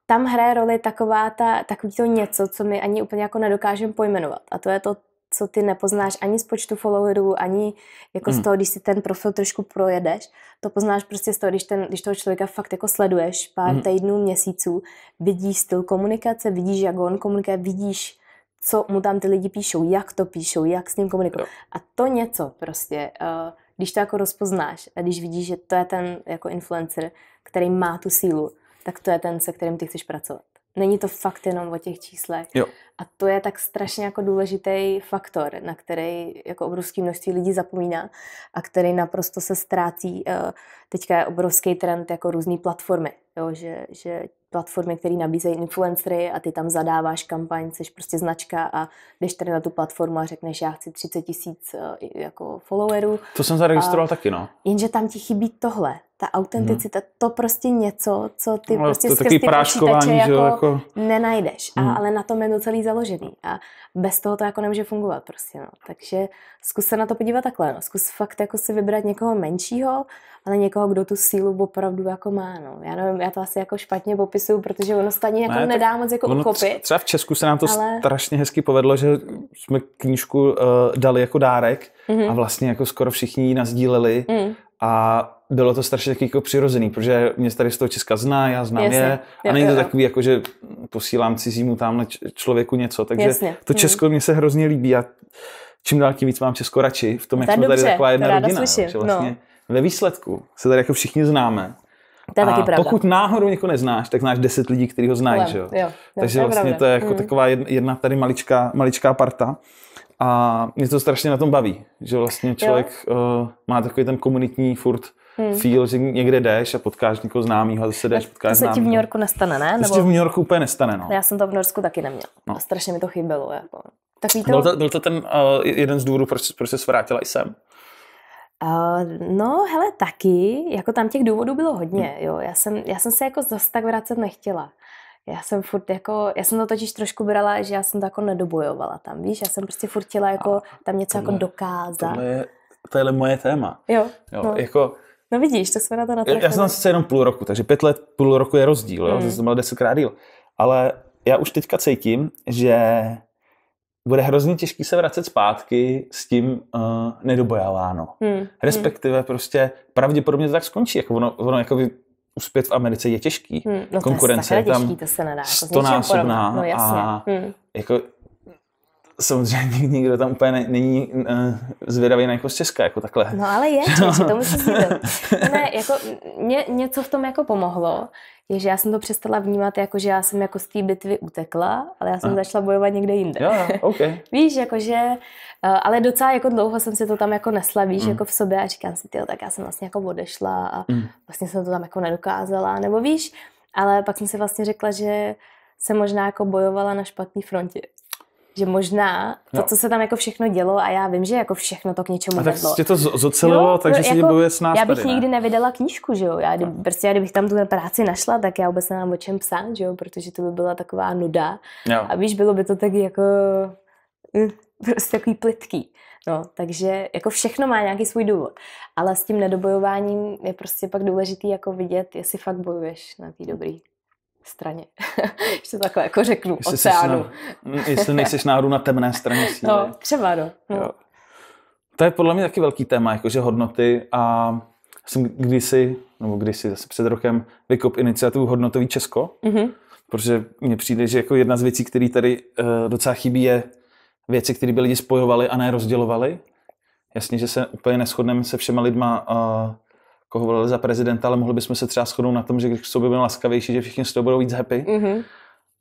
Speaker 2: tam hraje roli taková ta, takový to něco, co my ani úplně jako nedokážeme pojmenovat. A to je to, co ty nepoznáš ani z počtu followerů, ani jako mm. z hmm. toho, když si ten profil trošku projedeš. To poznáš prostě z toho, když, ten, když toho člověka fakt jako sleduješ pár mm. týdnů, měsíců, vidíš styl komunikace, vidíš, jak on komunikuje, vidíš co mu tam ty lidi píšou, jak to píšou, jak s ním komunikují. A to něco prostě, uh, když to jako rozpoznáš a když vidíš, že to je ten jako influencer, který má tu sílu, tak to je ten, se kterým ty chceš pracovat. Není to fakt jenom o těch číslech. Jo. A to je tak strašně jako důležitý faktor, na který jako obrovské množství lidí zapomíná a který naprosto se ztrácí. Eh, teďka je obrovský trend jako různé platformy, jo, že, že platformy, které nabízejí influencery a ty tam zadáváš kampaň, jsi prostě značka a jdeš tady na tu platformu a řekneš, já chci 30 tisíc eh, jako followerů. To jsem zaregistroval a, taky, no. Jenže tam ti chybí tohle ta autenticita, hmm. to prostě něco, co ty no, prostě to skrz ty počítače jako, jako nenajdeš. Hmm. A, mhm. ale na tom je to celý založený. A bez toho to jako nemůže fungovat prostě. No. Takže zkus se na to podívat takhle. No. Zkus fakt jako si vybrat někoho menšího, ale někoho, kdo tu sílu opravdu jako má. No. Já nevím, já to asi jako špatně popisuju, protože ono stejně jako ne, nedá moc jako ukopit.
Speaker 1: Třeba v Česku se nám to ale... strašně hezky povedlo, že jsme knížku uh, dali jako dárek mm-hmm. a vlastně jako skoro všichni ji nazdíleli. Mm. A bylo to strašně taky jako přirozený, protože mě tady z toho Česka zná, já znám Jasně. je. A není to takový, jako že posílám cizímu tamhle člověku něco. Takže Jasně. to hmm. Česko hmm. mě se hrozně líbí. A čím dál tím víc mám Česko radši v tom, jak to jsme dobře, tady taková jedna rodina. Slyším, jo, no. vlastně no. Ve výsledku se tady jako všichni známe. To je a taky pravda. pokud náhodou někoho neznáš, tak znáš deset lidí, kteří ho znají. Jo? Jo, jo, Takže to vlastně pravda. to je jako mm. taková jedna tady maličká, maličká parta. A mě to strašně na tom baví, že vlastně člověk uh, má takový ten komunitní furt hmm. feel, že někde jdeš a potkáš někoho známého a zase jdeš, potkáš To se známýho. ti v New
Speaker 2: Yorku nestane, ne? To se v New
Speaker 1: Yorku úplně nestane, no. Já
Speaker 2: jsem to v New Yorku taky neměl. No. A strašně mi to chybělo. Jako. Tak to... Byl, to,
Speaker 1: byl to ten uh, jeden z důvodů, proč, proč se svrátila i sem?
Speaker 2: Uh, no, hele, taky, jako tam těch důvodů bylo hodně, hmm. jo. Já jsem, já jsem se jako zase tak vracet nechtěla já jsem furt jako, já jsem to totiž trošku brala, že já jsem to jako nedobojovala tam, víš, já jsem prostě furt chtěla jako tam něco jako tohle, jako dokázat. Tohle
Speaker 1: je, tohle je moje téma.
Speaker 2: Jo, jo no. jako, No vidíš, to jsme na to natrefili. Já jsem
Speaker 1: sice jenom půl roku, takže pět let, půl roku je rozdíl, jo? Hmm. jsem měl desetkrát díl. Ale já už teďka cítím, že bude hrozně těžký se vracet zpátky s tím uh, eh, nedobojáváno. Hmm, hmm. Respektive hmm. prostě pravděpodobně to tak skončí. Jako ono, ono jako uspět v Americe je těžký. Hmm, no Konkurence to je, je tam těžký, to
Speaker 2: se nedá. Jako stonásobná no, jasně. Hmm.
Speaker 1: jako samozřejmě nikdo tam úplně není eh, zvědavý na jako z Česka, jako takhle. No
Speaker 2: ale je, Či, to musíš vidět. Ne, jako mě něco v tom jako pomohlo, je, že já jsem to přestala vnímat jako, že já jsem jako z té bitvy utekla, ale já jsem A. začala bojovat někde jinde. Jo, okay. víš, jakože, eh, ale docela jako dlouho jsem si to tam jako nesla, víš, mm. jako v sobě a říkám si, tyjo, tak já jsem vlastně jako odešla a mm. vlastně jsem to tam jako nedokázala, nebo víš, ale pak jsem si vlastně řekla, že jsem možná jako bojovala na špatné frontě že možná to, no. co se tam jako všechno dělo a já vím, že jako všechno to k něčemu a tak vedlo. tě to zocelilo, jo, takže jako, se bojuje s nás Já bych tady, ne? nikdy nevydala knížku, že jo, já kdy, no. prostě já kdybych tam tu práci našla, tak já vůbec nemám o čem psát, že jo, protože to by byla taková nuda jo. a víš, bylo by to tak jako eh, prostě takový plitký. No, takže jako všechno má nějaký svůj důvod. Ale s tím nedobojováním je prostě pak důležitý jako vidět, jestli fakt bojuješ na té dobrý straně. Ještě to takhle jako řeknu, jestli oceánu.
Speaker 1: Na, jestli nejsi náhodou na temné straně síly. No, třeba no. no. Jo. To je podle mě taky velký téma, jakože hodnoty a jsem kdysi, nebo kdysi zase před rokem vykop iniciativu Hodnotový Česko, mm-hmm. protože mně přijde, že jako jedna z věcí, které tady uh, docela chybí, je věci, které by lidi spojovaly a ne rozdělovaly. Jasně, že se úplně neschodneme se všema lidma uh, koho jako volili za prezidenta, ale mohli bychom se třeba shodnout na tom, že když by bylo laskavější, že všichni z toho budou víc happy. Mm-hmm.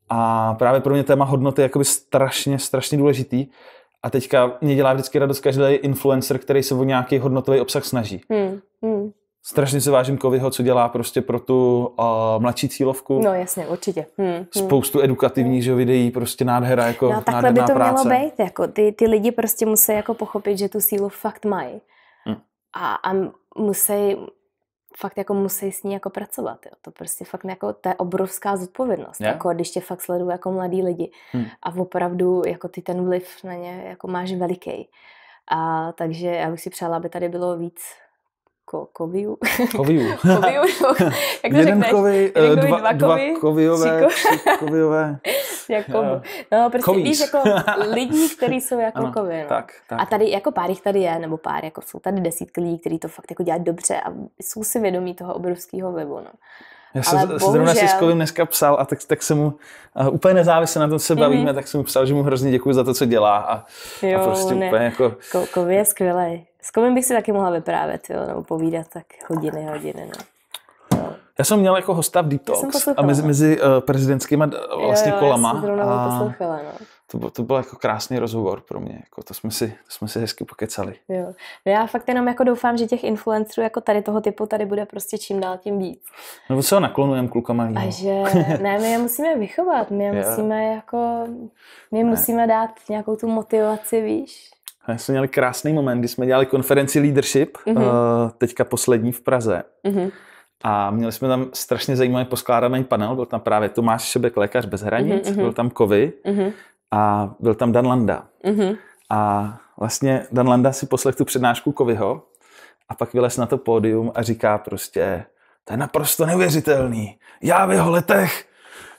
Speaker 1: A právě pro mě téma hodnoty je jakoby strašně, strašně důležitý. A teďka mě dělá vždycky radost každý influencer, který se o nějaký hodnotový obsah snaží. Mm, hmm Strašně se vážím Kovyho, co dělá prostě pro tu uh, mladší cílovku. No
Speaker 2: jasně, určitě. Hmm, Spoustu
Speaker 1: hmm. edukativních hmm. videí, prostě nádhera, jako No takhle by to práce. mělo
Speaker 2: být, jako ty, ty lidi prostě musí jako pochopit, že tu sílu fakt mají. Hmm. A, a musí, fakt jako musí s ní jako pracovat. Jo. To prostě fakt jako, to je obrovská zodpovědnost, yeah. jako když tě fakt sledují jako mladí lidi hmm. a opravdu jako ty ten vliv na ně jako máš veliký. A takže já bych si přála, aby tady bylo víc ko, koviů.
Speaker 1: Koviů. No. Jeden Kovy, eh, kovi, dva, dva, kovy, kovijové.
Speaker 2: jako, no, prostě Komíř. víš, jako lidí, kteří jsou jako ano, kovy, no. tak, tak. A tady jako pár jich tady je, nebo pár, jako jsou tady desítky lidí, kteří to fakt jako dělají dobře a jsou si vědomí toho obrovského vlivu, no.
Speaker 1: Já jsem bohužel... zrovna Siskovým dneska psal a tak, tak jsem mu, uh, úplně nezávisle na tom, co se mhm. bavíme, mm-hmm. tak jsem mu psal, že mu hrozně děkuji za to, co dělá a,
Speaker 2: jo, a prostě ne. úplně jako... Ko, kovy je skvělý. S kovem bych si taky mohla vyprávět, jo, nebo povídat tak hodiny, hodiny, no.
Speaker 1: Já jsem měl jako hosta v Deep Talks a mezi, mezi uh, vlastně jo, jo, kolama. Já jsem a poslouchala, no. to, to byl jako krásný rozhovor pro mě, jako to jsme si, to jsme si hezky pokecali.
Speaker 2: Jo. No já fakt jenom jako doufám, že těch influencerů jako tady toho typu tady bude prostě čím dál tím víc.
Speaker 1: Nebo se ho naklonujeme klukama A že,
Speaker 2: ne, my je musíme vychovat, my je jo. musíme jako, my je musíme dát nějakou tu motivaci, víš.
Speaker 1: A jsme měli krásný moment, kdy jsme dělali konferenci Leadership, mm-hmm. teďka poslední v Praze. Mm-hmm. A měli jsme tam strašně zajímavý poskládaný panel, byl tam právě Tomáš Šebek, lékař bez hranic, mm-hmm. byl tam Kovy mm-hmm. a byl tam Dan Landa. Mm-hmm. A vlastně Dan Landa si poslech tu přednášku Kovyho a pak vylez na to pódium a říká prostě, to je naprosto neuvěřitelný. Já v jeho letech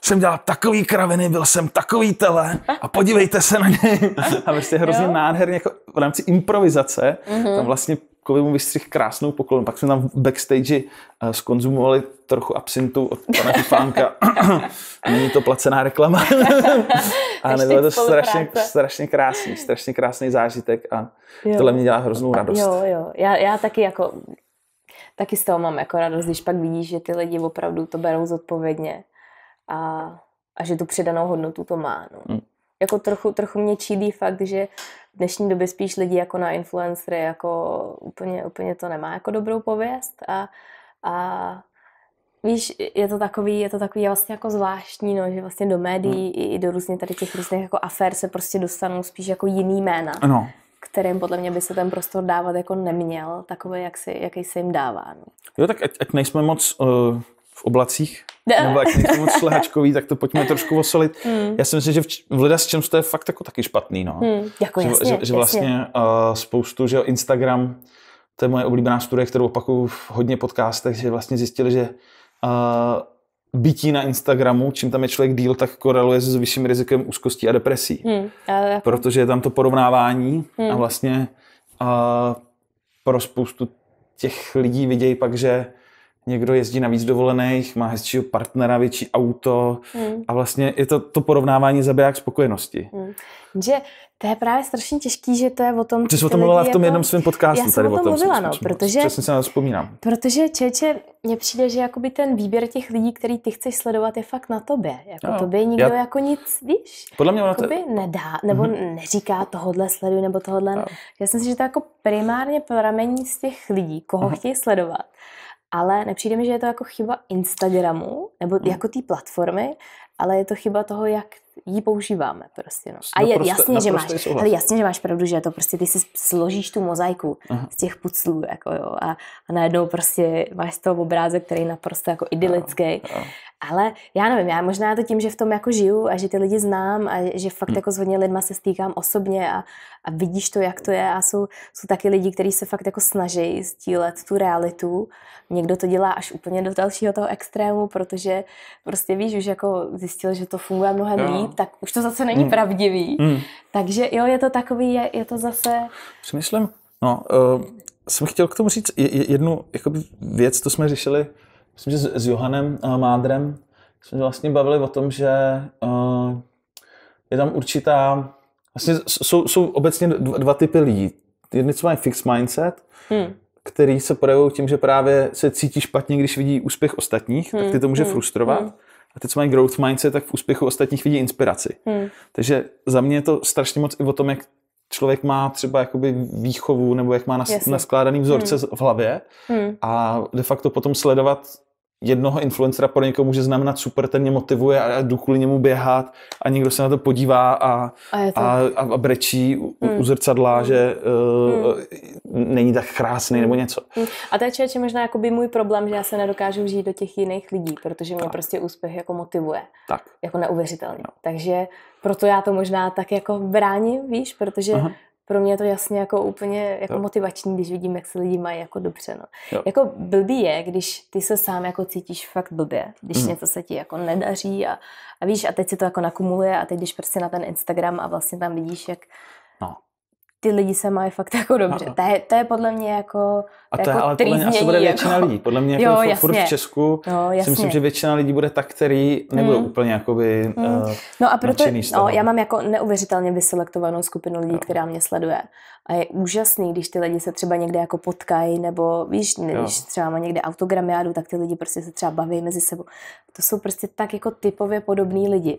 Speaker 1: jsem dělal takový kraviny, byl jsem takový tele a podívejte se na něj. A vlastně hrozně jo? nádherně jako v rámci improvizace mm-hmm. tam vlastně Kovy mu vystřih krásnou poklonu. Pak jsme tam v backstage eh, skonzumovali trochu absintu od pana Tufánka. Není to placená reklama. a nebylo to strašně, strašně krásný, strašně krásný zážitek a jo. tohle mě dělá hroznou radost. Jo,
Speaker 2: jo. Já, já taky jako taky z toho mám jako radost, když pak vidíš, že ty lidi opravdu to berou zodpovědně a, a že tu přidanou hodnotu to má. No. Hmm. Jako trochu, trochu mě čídí fakt, že v dnešní době spíš lidi jako na influencery jako úplně, úplně to nemá jako dobrou pověst a, a Víš, je to takový, je to takový vlastně jako zvláštní, no, že vlastně do médií hmm. i, i do různě tady těch různých jako afér se prostě dostanou spíš jako jiný jména. Ano kterým podle mě by se ten prostor dávat jako neměl, takový, jak si, jaký se jim dává. No.
Speaker 1: Jo, tak ať, ať nejsme moc uh, v oblacích nebo jak to moc šlehačkový, tak to pojďme trošku osolit. Hmm. Já si myslím, že v, lidé s čem to je fakt jako taky špatný. No.
Speaker 2: Hmm. Jako že, jasně, že, že vlastně jasně.
Speaker 1: Uh, spoustu, že Instagram, to je moje oblíbená studie, kterou opakuju v hodně podcastech, že vlastně zjistili, že uh, bytí na Instagramu, čím tam je člověk díl, tak koreluje s vyšším rizikem úzkostí a depresí. Hmm. Ale... Jako- Protože je tam to porovnávání hmm. a vlastně uh, pro spoustu těch lidí vidějí pak, že někdo jezdí na víc dovolených, má hezčího partnera, větší auto mm. a vlastně je to to porovnávání zabiják spokojenosti.
Speaker 2: Mm. Že to je právě strašně těžký, že to je o tom... Ty jsi o tom mluvila v tom jako- jednom
Speaker 1: svém podcastu. Já jsem tady o tom mluvila, no, protože... Přesně se na to vzpomínám.
Speaker 2: Protože čeče, mně přijde, že jakoby ten výběr těch lidí, který ty chceš sledovat, je fakt na tobě. Jako no, tobě nikdo já... jako nic, víš? Podle mě jakoby to... nedá, nebo mm-hmm. neříká tohodle sleduj, nebo tohodle... No. Já si myslím, že to jako primárně pramení z těch lidí, koho mm-hmm. chtějí sledovat ale nepřijde mi, že je to jako chyba Instagramu, nebo hmm. jako té platformy, ale je to chyba toho, jak ji používáme prostě. No. A je jasně, že máš, ale jasně, že máš pravdu, že to prostě ty si složíš tu mozaiku Aha. z těch puclů, jako jo, a, a najednou prostě máš z toho obrázek, který je naprosto jako idylický. Aha ale já nevím, já možná to tím, že v tom jako žiju a že ty lidi znám a že fakt hmm. jako s hodně lidma se stýkám osobně a, a vidíš to, jak to je a jsou, jsou taky lidi, kteří se fakt jako snaží sdílet tu realitu. Někdo to dělá až úplně do dalšího toho extrému, protože prostě víš, už jako zjistil, že to funguje mnohem jo. líp, tak už to zase není hmm. pravdivý. Hmm. Takže jo, je to takový, je, je to zase...
Speaker 1: Přemýšlím, no, uh, jsem chtěl k tomu říct jednu jakoby, věc, to jsme řešili myslím, že s, Johanem uh, Mádrem jsme vlastně bavili o tom, že uh, je tam určitá, vlastně jsou, jsou obecně dva, dva typy lidí. Jedni, co mají fixed mindset, hmm. který se projevují tím, že právě se cítí špatně, když vidí úspěch ostatních, hmm. tak ty hmm. to může hmm. frustrovat. Hmm. A ty, co mají growth mindset, tak v úspěchu ostatních vidí inspiraci. Hmm. Takže za mě je to strašně moc i o tom, jak člověk má třeba jakoby výchovu nebo jak má nas- naskládaný vzorce hmm. v hlavě hmm. a de facto potom sledovat jednoho influencera pro někoho může znamenat super, ten mě motivuje a jdu kvůli němu běhat a někdo se na to podívá a, a, to... a, a brečí u, hmm. u zrcadla, hmm. že uh, hmm. Eh, není tak krásný nebo něco.
Speaker 2: Hmm. A to je člověče možná jakoby můj problém, že já se nedokážu žít do těch jiných lidí, protože mě tak. prostě úspěch jako motivuje. Tak. Jako neuvěřitelně. No. Takže proto já to možná tak jako bráním, víš, protože Aha pro mě je to jasně jako úplně jako motivační, když vidím, jak se lidi mají jako dobře. No. Jako blbý je, když ty se sám jako cítíš fakt blbě, když mm. něco se ti jako nedaří a, a víš, a teď si to jako nakumuluje a teď když prostě na ten Instagram a vlastně tam vidíš, jak ty lidi se mají fakt jako dobře. To, je, to je podle mě jako A to, je, jako ale podle mě asi bude jako... většina lidí. Podle mě jako jo, jasně. furt v Česku jo, jasně. si myslím, že
Speaker 1: většina lidí bude tak, který nebudou mm. úplně jakoby mm. uh, No a proto, no, já mám
Speaker 2: jako neuvěřitelně vyselektovanou skupinu lidí, jo. která mě sleduje. A je úžasný, když ty lidi se třeba někde jako potkají, nebo víš, jo. když třeba má někde autogramiádu, tak ty lidi prostě se třeba baví mezi sebou. To jsou prostě tak jako typově podobní lidi.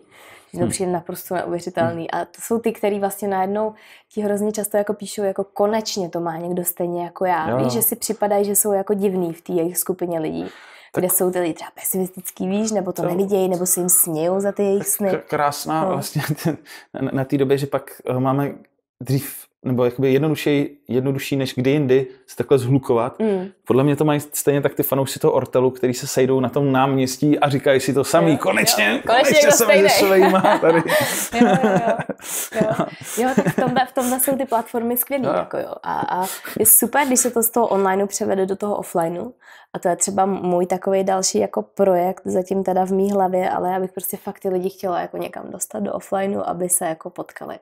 Speaker 2: Že to hmm. přijde naprosto neuvěřitelný. Hmm. A to jsou ty, který vlastně najednou ti hrozně často jako píšou, jako konečně to má někdo stejně jako já. Jo. Víš, že si připadají, že jsou jako divný v té jejich skupině lidí tak, kde jsou ty lidi třeba pesimistický, víš, nebo to, to nevidějí, nebo si jim snějou za ty jejich sny.
Speaker 1: Krásná no. vlastně na té době, že pak eh, máme dřív nebo jakoby jednodušší, jednodušší než kdy jindy se takhle zhlukovat. Mm. Podle mě to mají stejně tak ty fanoušci toho Ortelu, kteří se sejdou na tom náměstí a říkají si to samý. Jo, konečně, jo, konečně, konečně se mezi svýma tady. jo, jo, jo,
Speaker 2: jo. jo, tak v tomhle, v tomhle jsou ty platformy skvělý. Jo. Jako jo. A, a je super, když se to z toho online převede do toho offlineu. A to je třeba můj takový další jako projekt, zatím teda v mý hlavě, ale já bych prostě fakt ty lidi chtěla jako někam dostat do offlineu, aby se jako potkali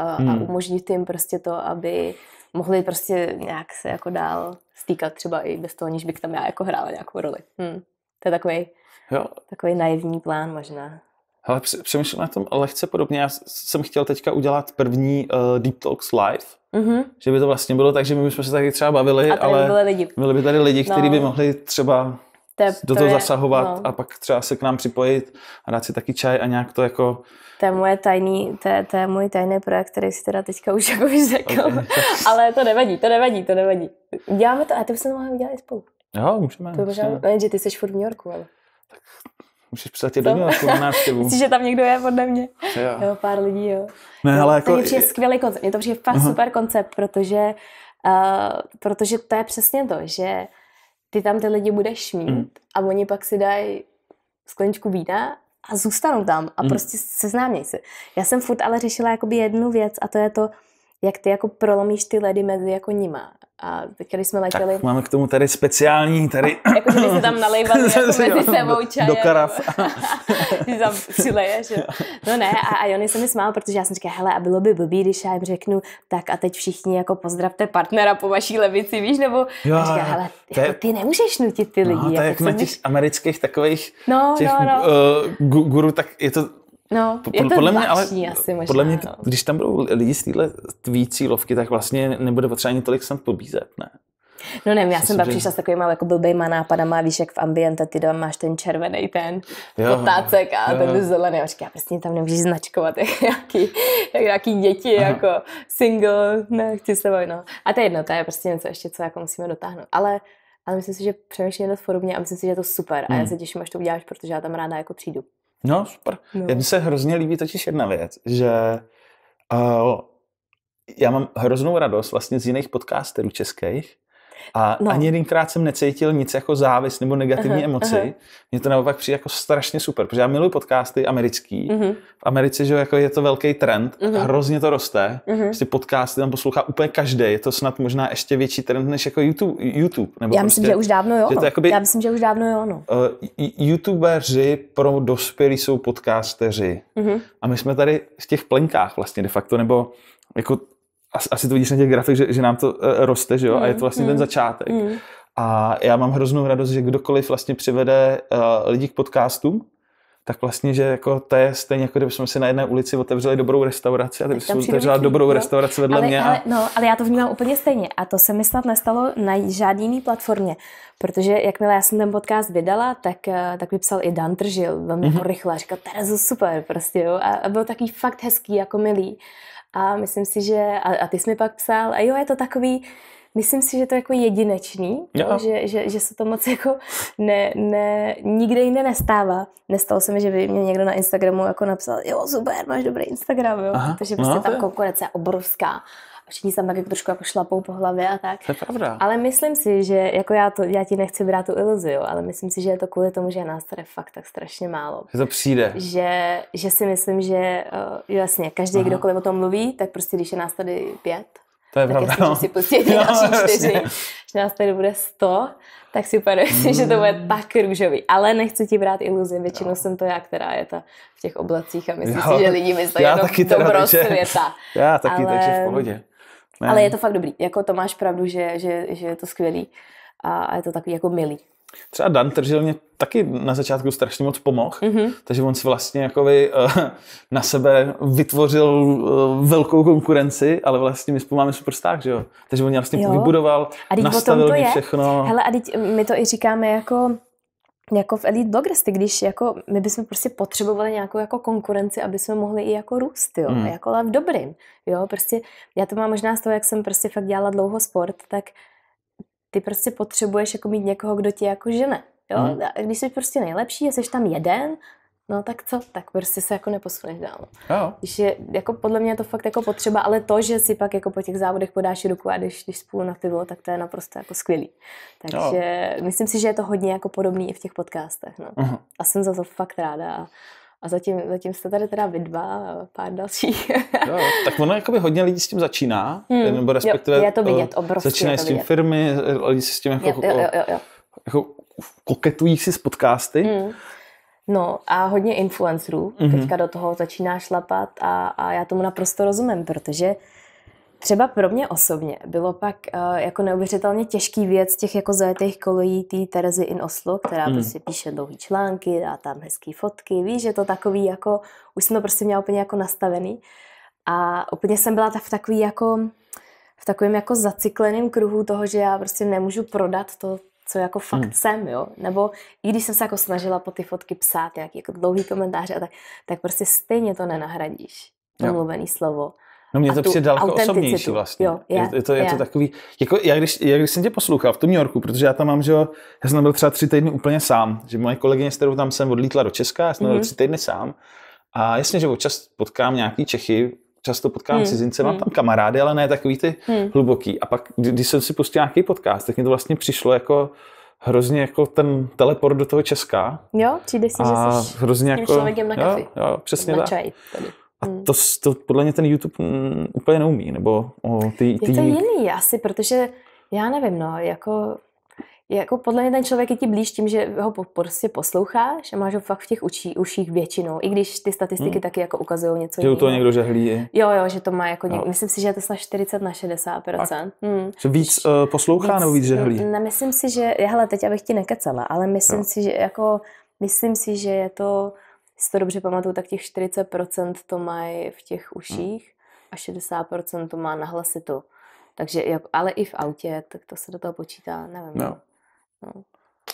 Speaker 2: a, hmm. a umožnit jim prostě to, aby mohli prostě nějak se jako dál stýkat třeba i bez toho, aniž bych tam já jako hrála nějakou roli. Hmm. To je takový, jo. takový naivní plán možná.
Speaker 1: Ale přemýšlím na tom lehce podobně. Já jsem chtěl teďka udělat první uh, Deep Talks live, mm-hmm. že by to vlastně bylo tak, že my bychom se taky třeba bavili, ale by byli, lidi. byli by tady lidi, no. kteří by mohli třeba
Speaker 2: to je, do toho to je, zasahovat no. a
Speaker 1: pak třeba se k nám připojit a dát si taky čaj a nějak to jako...
Speaker 2: To je, moje tajný, to je, to je můj tajný projekt, který si teda teďka už jako už řekl. Okay. Ale to nevadí, to nevadí, to nevadí. Děláme to a to bychom mohli udělat i spolu.
Speaker 1: Jo, můžeme. To můžeme,
Speaker 2: že ty jsi furt v New Yorku, ale... Tak
Speaker 1: můžeš přidat tě do New Yorku na návštěvu. Myslíš, že
Speaker 2: tam někdo je podle mě? Jo. jo pár lidí, jo.
Speaker 1: Ne, no, ale jako... To je přijde
Speaker 2: skvělý koncept, je to přijde fakt uh-huh. super koncept, protože, uh, protože to je přesně to, že ty tam ty lidi budeš mít mm. a oni pak si dají skleničku vína a zůstanou tam a mm. prostě seznámějí se. Já jsem furt ale řešila jakoby jednu věc a to je to, jak ty jako prolomíš ty ledy mezi jako nima. A když jsme letěli... Tak
Speaker 1: máme k tomu tady speciální, tady...
Speaker 2: jako, že se tam nalejvali jako mezi sebou čaje. Do karaf. tam přileješ, No ne, a, a Jony se mi smál, protože já jsem říkala, hele, a bylo by blbý, když já jim řeknu, tak a teď všichni jako pozdravte partnera po vaší levici, víš, nebo...
Speaker 1: Jo, a říkala, hele, te... jako, ty nemůžeš nutit
Speaker 2: ty no, lidi. No, jako, je jak na těch
Speaker 1: amerických takových no, těch, no, no, no. Uh, guru, tak je to
Speaker 2: No, je to podle mě, ale, asi možná, podle mě,
Speaker 1: no. když tam budou lidi z téhle tvý cílovky, tak vlastně nebude potřeba ani tolik snad pobízet, ne?
Speaker 2: No nevím, já Myslím, jsem pak že... přišla s takovýma jako blbýma nápadama, víš, jak v ambiente ty doma máš ten červený ten
Speaker 1: jo, potácek a jo. ten
Speaker 2: zelený. A říká, prostě tam nemůžeš značkovat jak nějaký, jak nějaký děti, Aha. jako single, ne, chci se bavit, no. A to je jedno, to je prostě něco ještě, co jako musíme dotáhnout. Ale ale myslím si, že přemýšlím dost podobně a myslím si, že je to super. Hmm. A já hmm. se těším, až to uděláš, protože já tam ráda jako přijdu.
Speaker 1: No, super. No. Mně se hrozně líbí totiž jedna věc, že uh, já mám hroznou radost vlastně z jiných podcasterů českých, a no. ani jedenkrát jsem necítil nic jako závis nebo negativní aha, emoci. Aha. Mně to naopak přijde jako strašně super, protože já miluji podcasty americký. Uh-huh. V Americe že jako je to velký trend, uh-huh. hrozně to roste. Uh-huh. Prostě podcasty tam poslouchá úplně každý. Je to snad možná ještě větší trend než jako YouTube. YouTube nebo já myslím, prostě, že už
Speaker 2: dávno jo. Že to no. jakoby, já myslím, že už dávno jo. No.
Speaker 1: Uh, YouTubeři pro dospělí jsou podcasteři. Uh-huh. A my jsme tady v těch plenkách vlastně de facto, nebo jako asi, asi to vidíš na těch grafech, že, že nám to eh, roste, že jo, mm, a je to mm, vlastně mm, ten začátek. Mm. A já mám hroznou radost, že kdokoliv vlastně přivede uh, lidi k podcastům, tak vlastně, že jako to je stejně, jako kdybychom si na jedné ulici otevřeli dobrou restauraci a ty bys otevřela dobrou no, restauraci vedle ale, mě. A... Ale,
Speaker 2: no, ale já to vnímám úplně stejně a to se mi snad nestalo na žádný jiný platformě, protože jakmile já jsem ten podcast vydala, tak, eh, tak vypsal i Dan Tržil velmi mm-hmm. rychle a říkal, Terezo, super, prostě jo, a, a byl takový fakt hezký, jako milý. A myslím si, že, a, a ty jsi mi pak psal, a jo, je to takový, myslím si, že to je jako jedinečný, jo. že, že, že se to moc jako ne, ne, nikde jinde nestává. Nestalo se mi, že by mě někdo na Instagramu jako napsal, jo, super, máš dobrý Instagram, jo, Aha, protože prostě no, tam konkurence je obrovská všichni se tam tak jako trošku jako šlapou po hlavě a tak. To je pravda. Ale myslím si, že jako já, to, já ti nechci brát tu iluzi, ale myslím si, že je to kvůli tomu, že nás tady fakt tak strašně málo. Že to přijde. Že, že si myslím, že uh, jasně, každý, Aha. kdokoliv o tom mluví, tak prostě když je nás tady pět,
Speaker 1: to je tak pravda. Jasně, no. si pustí no, další čtyři,
Speaker 2: že nás tady bude sto, tak si úplně mm. že to bude tak mm. růžový. Ale nechci ti brát iluzi, většinou jsem to já, která je ta v těch oblacích a myslím jo. si, že lidi myslí jenom taky dobro světa. Já taky, Ale takže v pohodě. Ne. Ale je to fakt dobrý. Jako to máš pravdu, že, že, že je to skvělý. A, je to takový jako milý.
Speaker 1: Třeba Dan Tržil mě taky na začátku strašně moc pomohl, mm-hmm. takže on si vlastně jakoby, eh, na sebe vytvořil eh, velkou konkurenci, ale vlastně my spolu máme stáh, že jo? Takže on mě vlastně jo. vybudoval, a nastavil mi všechno. Hele,
Speaker 2: a teď my to i říkáme jako jako v Elite Bloggers, ty, když jako my bychom prostě potřebovali nějakou jako konkurenci, aby jsme mohli i jako růst, jo, mm. a jako ale v dobrým, jo, prostě já to mám možná z toho, jak jsem prostě fakt dělala dlouho sport, tak ty prostě potřebuješ jako mít někoho, kdo tě jako žene, jo, mm. když jsi prostě nejlepší a jsi tam jeden, no tak co, tak prostě se jako neposuneš dál. Když je, jako podle mě je to fakt jako potřeba, ale to, že si pak jako po těch závodech podáš ruku a když, když spolu na pivo, tak to je naprosto jako skvělý. Takže jo. myslím si, že je to hodně jako podobný i v těch podcastech. No. Uh-huh. A jsem za to fakt ráda. A, a zatím, zatím jste tady teda vy dva a pár dalších. jo,
Speaker 1: tak ono jakoby hodně lidí s tím začíná, hmm. nebo respektive jo, je to vidět, eh, obrovský, začínají s tím firmy, lidi si s tím jako, jo, jo, jo, jo. jako koketují si s podcasty. Hmm
Speaker 2: No a hodně influencerů mm-hmm. teďka do toho začíná šlapat a, a já tomu naprosto rozumím, protože třeba pro mě osobně bylo pak uh, jako neuvěřitelně těžký věc těch jako zajetých kolejí té Terezy in Oslo, která mm. prostě píše dlouhý články, dá tam hezký fotky, víš, že to takový jako, už jsem to prostě měla úplně jako nastavený a úplně jsem byla v takový jako v takovém jako zacikleném kruhu toho, že já prostě nemůžu prodat to, co jako fakt hmm. jsem, jo. Nebo i když jsem se jako snažila po ty fotky psát nějaký jako dlouhý komentáře a tak, tak prostě stejně to nenahradíš, to jo. mluvený slovo. No mě to přijde daleko osobnější vlastně. Jo, je, je, to, je, je to takový,
Speaker 1: jako já když, já když jsem tě poslouchal v tom New Yorku, protože já tam mám, že jo, já jsem byl třeba tři týdny úplně sám, že moje kolegyně, s kterou tam jsem odlítla do Česka, já jsem mm-hmm. byl mhm. tři týdny sám a jasně, že občas potkám nějaký Čechy, často potkám hmm. cizince, hmm. mám hmm. tam kamarády, ale ne takový ty hmm. hluboký. A pak, když jsem si pustil nějaký podcast, tak mi to vlastně přišlo jako hrozně jako ten teleport do toho Česka.
Speaker 2: Jo, přijde si, a že jsi
Speaker 1: hrozně jako, člověkem na kafi. Jo, jo přesně na tak. Čaj, tady. A hmm. to, to podle mě ten YouTube mm, úplně neumí, nebo o, ty, ty... Je to
Speaker 2: jiný asi, protože já nevím, no, jako jako podle mě ten člověk je ti blíž tím, že ho prostě posloucháš a máš ho fakt v těch učí, uších většinou, i když ty statistiky hmm. taky jako ukazují něco jiného. Že to někdo žehlí. Jo, jo, že to má jako někdo, myslím si, že je to snad 40 na 60 hmm.
Speaker 1: Že víc uh, poslouchá víc, nebo víc žehlí?
Speaker 2: Ne, myslím si, že, hele, teď abych ti nekecala, ale myslím jo. si, že jako, myslím si, že je to, si to dobře pamatuju, tak těch 40% to mají v těch hmm. uších hmm. a 60% to má na hlasitu. Takže, ale i v autě, tak to se do toho počítá, nevím. No. No.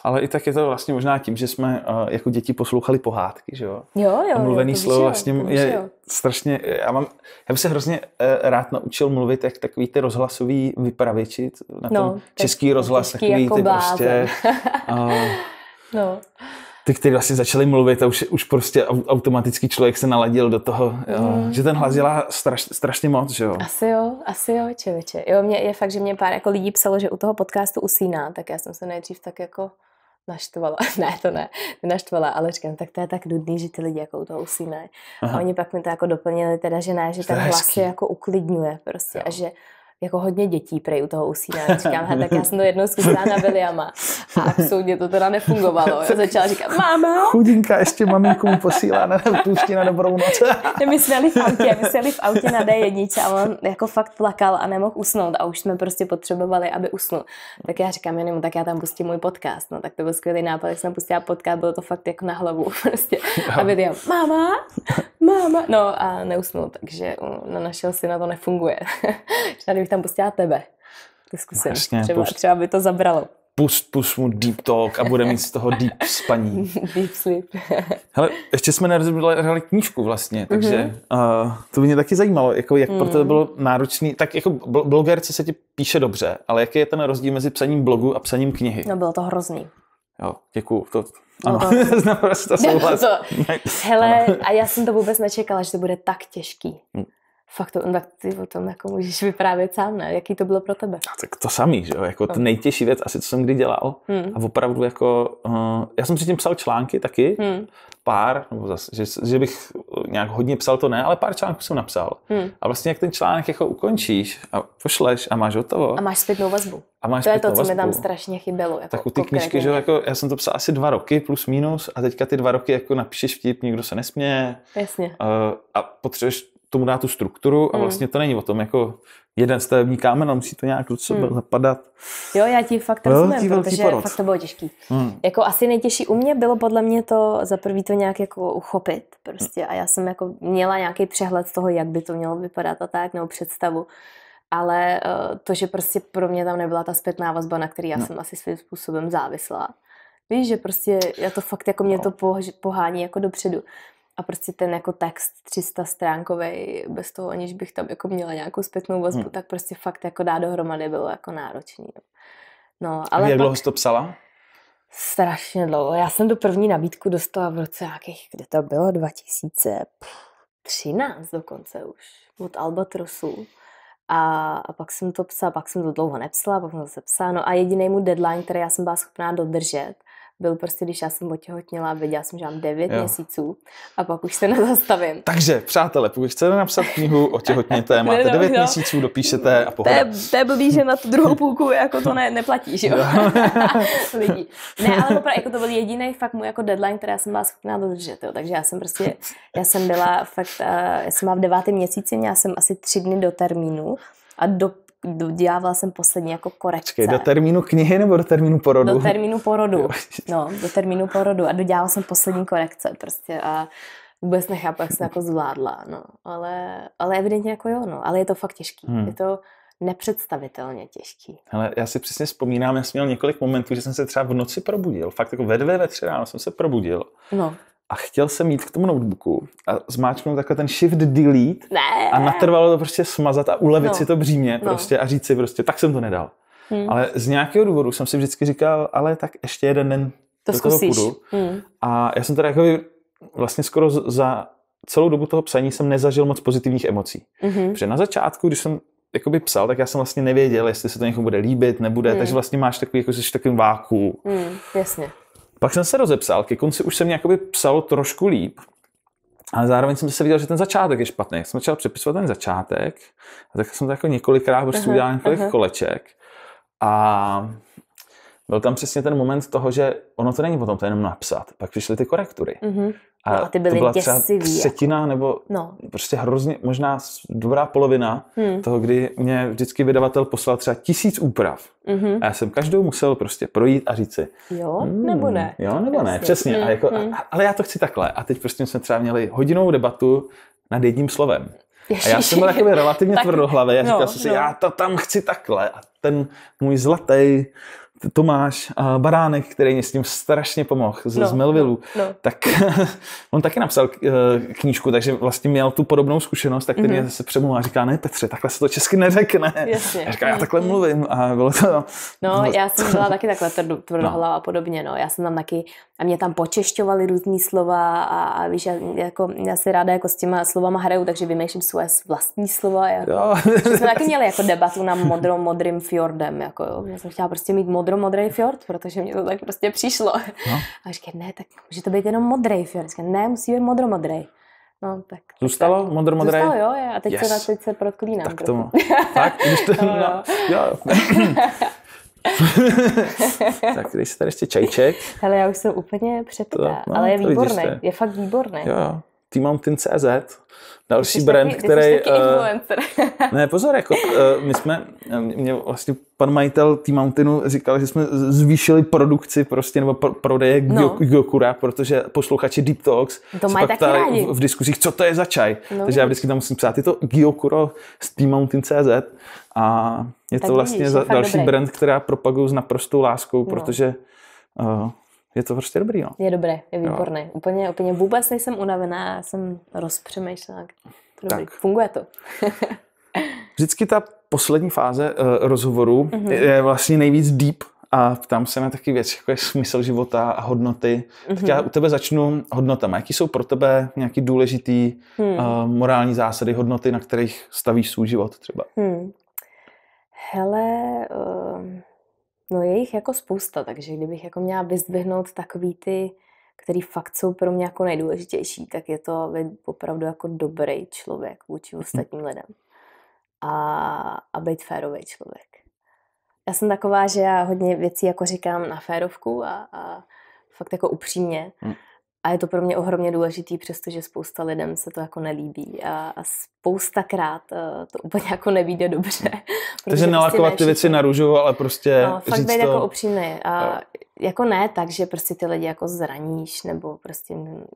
Speaker 1: Ale i tak je to vlastně možná tím, že jsme uh, jako děti poslouchali pohádky, že jo? Jo, jo. A mluvený jo, slovo jo, vlastně je jo. strašně... Já, mám, já bych se hrozně uh, rád naučil mluvit jak takový ty rozhlasový vypravěči na no, tom tak, český rozhlas, český takový jako ty bázen. prostě... Uh, no ty, kteří vlastně začali mluvit a už, už prostě automaticky člověk se naladil do toho, jo. Mm. že ten hlas dělá straš, strašně moc, že jo?
Speaker 2: Asi jo, asi jo, čeviče. Jo, mě je fakt, že mě pár jako lidí psalo, že u toho podcastu usíná, tak já jsem se nejdřív tak jako naštvala, ne to ne, naštvala. ale říkám, tak to je tak nudný, že ty lidi jako u toho usínají. A oni pak mi to jako doplnili teda, že ne, že ten hlas je jako uklidňuje prostě jo. a že jako hodně dětí prej u toho usíná. Říkám, he, tak já jsem to jednou zkusila na Williama. A absolutně to teda nefungovalo. Já začala říkat, máma.
Speaker 1: Chudinka ještě maminku posílá na půjště na dobrou noc.
Speaker 2: my jsme jeli v autě, my jsme v autě na D1 a on jako fakt plakal a nemohl usnout a už jsme prostě potřebovali, aby usnul. Tak já říkám, jenom tak já tam pustím můj podcast. No tak to byl skvělý nápad, jak jsem pustila podcast, bylo to fakt jako na hlavu prostě. A William, máma, máma. No a neusnul, takže na našeho syna to nefunguje. Tady bych tam pustila tebe. To zkusím. Jasně, třeba, pust... třeba by to zabralo.
Speaker 1: Pust, pust mu deep talk a bude mít z toho deep spaní. deep sleep. Hele, ještě jsme nerozebrali knížku vlastně, mhm. takže mm-hmm. uh, to by mě taky zajímalo, jako jak mm. pro to bylo náročný, tak jako blogerce se ti píše dobře, ale jaký je ten rozdíl mezi psaním blogu a psaním knihy?
Speaker 2: No bylo to hrozný.
Speaker 1: Jo, děkuju, to ano, no to... to souhlas. to...
Speaker 2: Hele, ano. a já jsem to vůbec nečekala, že to bude tak těžký. Mm. Fakt to, tak ty o tom jako můžeš vyprávět sám, ne? Jaký to bylo pro tebe? A
Speaker 1: tak to samý, že jo? Jako no. to nejtěžší věc asi, co jsem kdy dělal. Hmm. A opravdu jako, uh, já jsem předtím psal články taky, hmm. pár, nebo zase, že, že, bych eh, nějak hodně psal to ne, ale pár článků jsem napsal. Hmm. A vlastně jak ten článek jako ukončíš a pošleš a máš hotovo. A
Speaker 2: máš zpětnou vazbu.
Speaker 1: A máš to je to, co vazbu. mi tam
Speaker 2: strašně chybělo. Jako tak
Speaker 1: u ty knižky, že jako, já jsem to psal asi dva roky plus minus a teďka ty dva roky jako napíšeš vtip, nikdo se nesměje. Jasně. Uh, a potřebuješ tomu dá tu strukturu a hmm. vlastně to není o tom jako jeden stavební kámen, a musí to nějak do sebe hmm. zapadat.
Speaker 2: Jo, já ti fakt rozumím, protože porod. fakt to bylo těžký. Hmm. Jako asi nejtěžší u mě bylo podle mě to za prvý to nějak jako uchopit prostě hmm. a já jsem jako měla nějaký přehled z toho, jak by to mělo vypadat a tak, nebo představu ale eh, to, že prostě pro mě tam nebyla ta zpětná vazba, na který já no. jsem asi svým způsobem závislá. Víš, že prostě já to fakt jako mě no. to pohání jako dopředu a prostě ten jako text 300 stránkový, bez toho aniž bych tam jako měla nějakou zpětnou vazbu, hmm. tak prostě fakt jako dá dohromady bylo jako náročný. No, ale a jak dlouho jsi to psala? Strašně dlouho. Já jsem tu první nabídku dostala v roce nějakých, kde to bylo, 2013 dokonce už, od Albatrosu. A, a pak jsem to psala, pak jsem to dlouho nepsala, pak jsem to zase psala. No a jediný můj deadline, který já jsem byla schopná dodržet, byl prostě, když já jsem otěhotněla, věděla jsem, že mám 9 jo. měsíců a pak už se nezastavím.
Speaker 1: Takže, přátelé, pokud chcete napsat knihu o těhotněté, máte 9 no, no, no. měsíců, dopíšete a pohoda.
Speaker 2: To je blbý, že na tu druhou půlku jako to ne, neplatí, že jo? Lidi. Ne, ale opravdu, jako to byl jediný fakt můj jako deadline, který jsem byla schopná dodržet, jo. takže já jsem prostě, já jsem byla fakt, eh, já jsem byla v devátém měsíci, měla jsem asi tři dny do termínu a do dělávala jsem poslední jako korekce. Počkej, do
Speaker 1: termínu knihy nebo do termínu porodu? Do termínu
Speaker 2: porodu, no, do termínu porodu a dodělala jsem poslední korekce prostě a vůbec nechápu, jak jsem jako zvládla, no, ale, ale evidentně jako jo, no, ale je to fakt těžký, hmm. je to nepředstavitelně těžký.
Speaker 1: Ale já si přesně vzpomínám, já jsem měl několik momentů, že jsem se třeba v noci probudil, fakt jako ve dvě, ve tři ráno jsem se probudil. No a chtěl jsem jít k tomu notebooku a zmáčknout takhle ten shift delete
Speaker 2: ne. a natrvalo
Speaker 1: to prostě smazat a ulevit no. si to břímě no. prostě a říct si prostě, tak jsem to nedal. Hmm. Ale z nějakého důvodu jsem si vždycky říkal, ale tak ještě jeden den to do toho půjdu. Hmm. A já jsem teda jako vlastně skoro za celou dobu toho psaní jsem nezažil moc pozitivních emocí. hmm Protože na začátku, když jsem jakoby psal, tak já jsem vlastně nevěděl, jestli se to někomu bude líbit, nebude, hmm. takže vlastně máš takový, jako jsi takovým váku.
Speaker 2: Hmm. jasně.
Speaker 1: Pak jsem se rozepsal, ke konci už se mě jakoby psalo trošku líp, ale zároveň jsem se viděl, že ten začátek je špatný. Jsem začal přepisovat ten začátek, a tak jsem to jako několikrát prostě udělal několik uh-huh. koleček. A byl tam přesně ten moment toho, že ono to není potom to jenom napsat. Pak přišly ty korektury. Mm-hmm. A, no a ty byly to byla děsivý, třeba jako. třetina jako. nebo no. prostě hrozně, možná dobrá polovina mm. toho, kdy mě vždycky vydavatel poslal třeba tisíc úprav. Mm-hmm. A já jsem každou musel prostě projít a říct si. Jo, mm, nebo ne. Jo, nebo Jasně. ne, přesně. Hmm. A jako, a, hmm. ale já to chci takhle. A teď prostě jsme třeba měli hodinovou debatu nad jedním slovem. A já jsem byl takový relativně tak, tvrdohlavý a říkal no, jsem si, no. já to tam chci takhle. A ten můj zlatý Tomáš uh, Baránek, který mě s tím strašně pomohl z, no, z Melvillu, no, no. tak on taky napsal uh, knížku, takže vlastně měl tu podobnou zkušenost, tak ten mm-hmm. mě mhm. se přemluvil a říká, ne Petře, takhle se to česky neřekne. Jasně. A říká, já takhle mhm. mluvím a bylo to... No, no já
Speaker 2: jsem byla taky takhle no. tvrdohlava no. a podobně, no. Já jsem tam taky, a mě tam počešťovali různý slova a, a víš, já, jako, já si ráda jako s těma slovama hraju, takže vymýšlím svoje vlastní slova. Jako, jo. jsme taky měli jako debatu na modrom, modrým fjordem, jako jo. Já jsem chtěla prostě mít modrý modromodrý fjord, protože mě to tak prostě přišlo. No. A říkám, ne, tak může to být jenom modrý fjord. Říkám, ne, musí být modromodrý. No, tak,
Speaker 1: Zůstalo tak, modré Zůstalo, jo, a teď, yes. se,
Speaker 2: teď se proklínám. Tak tomu.
Speaker 1: tak, když to, no, no. jo. tak když se tady ještě čajček. Ale já už jsem úplně přepitá, no, ale je výborný, je
Speaker 2: fakt výborný. Jo,
Speaker 1: jo teammountain.cz, další jsi brand, taky, který... Jsi uh, eh, ne, pozor, jako uh, my jsme, eh, mě vlastně pan majitel T-Mountainu říkal, že jsme zvýšili produkci prostě, nebo pro, prodeje no. Gokura, protože posluchači Deep Talks to taky rádi. v, v diskuzích, co to je za čaj. No. Takže já vždycky tam musím psát, je to Gokuro z T-Mountain.cz a je tak to vlastně vidíš, další dobrý. brand, která propaguju s naprostou láskou, no. protože uh, je to prostě dobrý, no. Je
Speaker 2: dobré, je výborné. Jo. Úplně, úplně vůbec nejsem unavená, jsem rozpřemýšlená. Dobrý. Tak. Funguje to.
Speaker 1: Vždycky ta poslední fáze uh, rozhovoru mm-hmm. je vlastně nejvíc deep a ptám se na taky věci, jako je smysl života a hodnoty. Mm-hmm. Tak já mhm. u tebe začnu hodnotama. Jaký jsou pro tebe nějaký důležitý hmm. uh, morální zásady, hodnoty, na kterých stavíš svůj život třeba?
Speaker 2: Hmm. Hele, uh No je jich jako spousta, takže kdybych jako měla vyzdvihnout takový ty, který fakt jsou pro mě jako nejdůležitější, tak je to být opravdu jako dobrý člověk vůči mhm. ostatním lidem. A, a být férový člověk. Já jsem taková, že já hodně věcí jako říkám na férovku a, a fakt jako upřímně. Hmm. A je to pro mě ohromně důležitý, přestože spousta lidem se to jako nelíbí a, a spoustakrát eh, to úplně jako nevíde dobře. Hmm. Takže prostě nalakovat ty věci
Speaker 1: na růžovo, ale prostě no, říct fakt být jako to... jako
Speaker 2: opřímný. A jako ne tak, že prostě ty lidi jako zraníš nebo prostě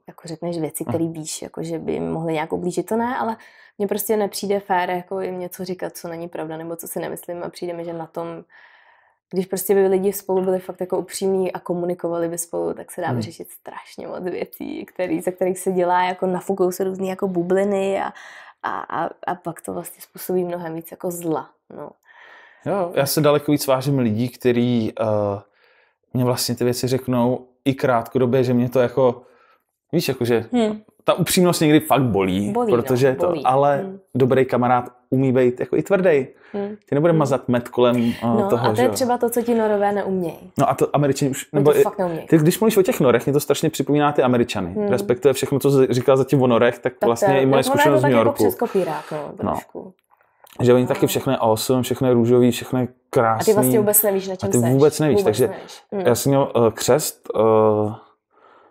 Speaker 2: jako řekneš věci, které hmm. víš, jako že by mohly nějak ublížit, to ne, ale mně prostě nepřijde fér jako jim něco říkat, co není pravda nebo co si nemyslím a přijde mi, že na tom když prostě by lidi spolu byli fakt jako upřímní a komunikovali by spolu, tak se dá hmm. vyřešit hmm. strašně moc věcí, který, ze kterých se dělá, jako nafukou se různé jako bubliny a, a, a, a, pak to vlastně způsobí mnohem víc jako zla. No.
Speaker 1: Jo, já se daleko víc vážím lidí, kteří uh, eh, mě vlastně ty věci řeknou i krátkodobě, že mě to jako, víš, jako že hmm. ta upřímnost někdy fakt bolí, bolí no, protože no, bolí. to, ale hmm. dobrý kamarád umí být jako i tvrdý. Hmm. Ty nebude hmm. mazat med kolem uh, no, toho. A to je že? třeba
Speaker 2: to, co ti norové neumějí.
Speaker 1: No a to američani už. Nebo, to fakt neumějí. Ty, když mluvíš o těch norech, mě to strašně připomíná ty američany. Hmm. Respektive všechno, co říkal zatím o norech, tak, tak vlastně to, i moje zkušenost z New jako Yorku. Jako
Speaker 2: kopírák, no, No.
Speaker 1: Že oni no. taky všechno je awesome, všechno je růžový, všechno je krásný. A ty vlastně vůbec nevíš, na čem a ty seš. vůbec nevíš, vůbec takže nevíš. Hmm. já jsem měl uh, křest uh,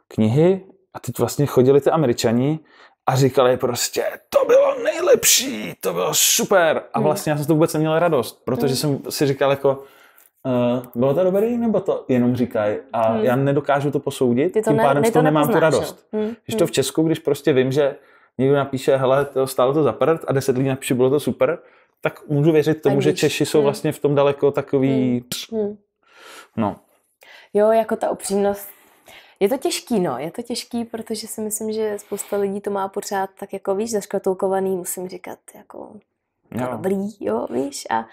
Speaker 1: knihy a teď vlastně chodili ty američani a říkali prostě, to bylo nejlepší, to bylo super. A hmm. vlastně já jsem to vůbec neměl radost, protože hmm. jsem si říkal jako, Uh, bylo to dobrý, nebo to jenom říkají? A hmm. já nedokážu to posoudit, Ty to tím ne, pádem z toho nemám tu radost. Hmm. Když hmm. to v Česku, když prostě vím, že někdo napíše, hele, to stálo to za prd a deset lidí napíše, bylo to super, tak můžu věřit tomu, že Češi jsou hmm. vlastně v tom daleko takový... Hmm. No.
Speaker 2: Jo, jako ta upřímnost je to těžký, no, je to těžký, protože si myslím, že spousta lidí to má pořád tak jako, víš, zaškatulkovaný, musím říkat, jako, no. dobrý, jo, víš, a,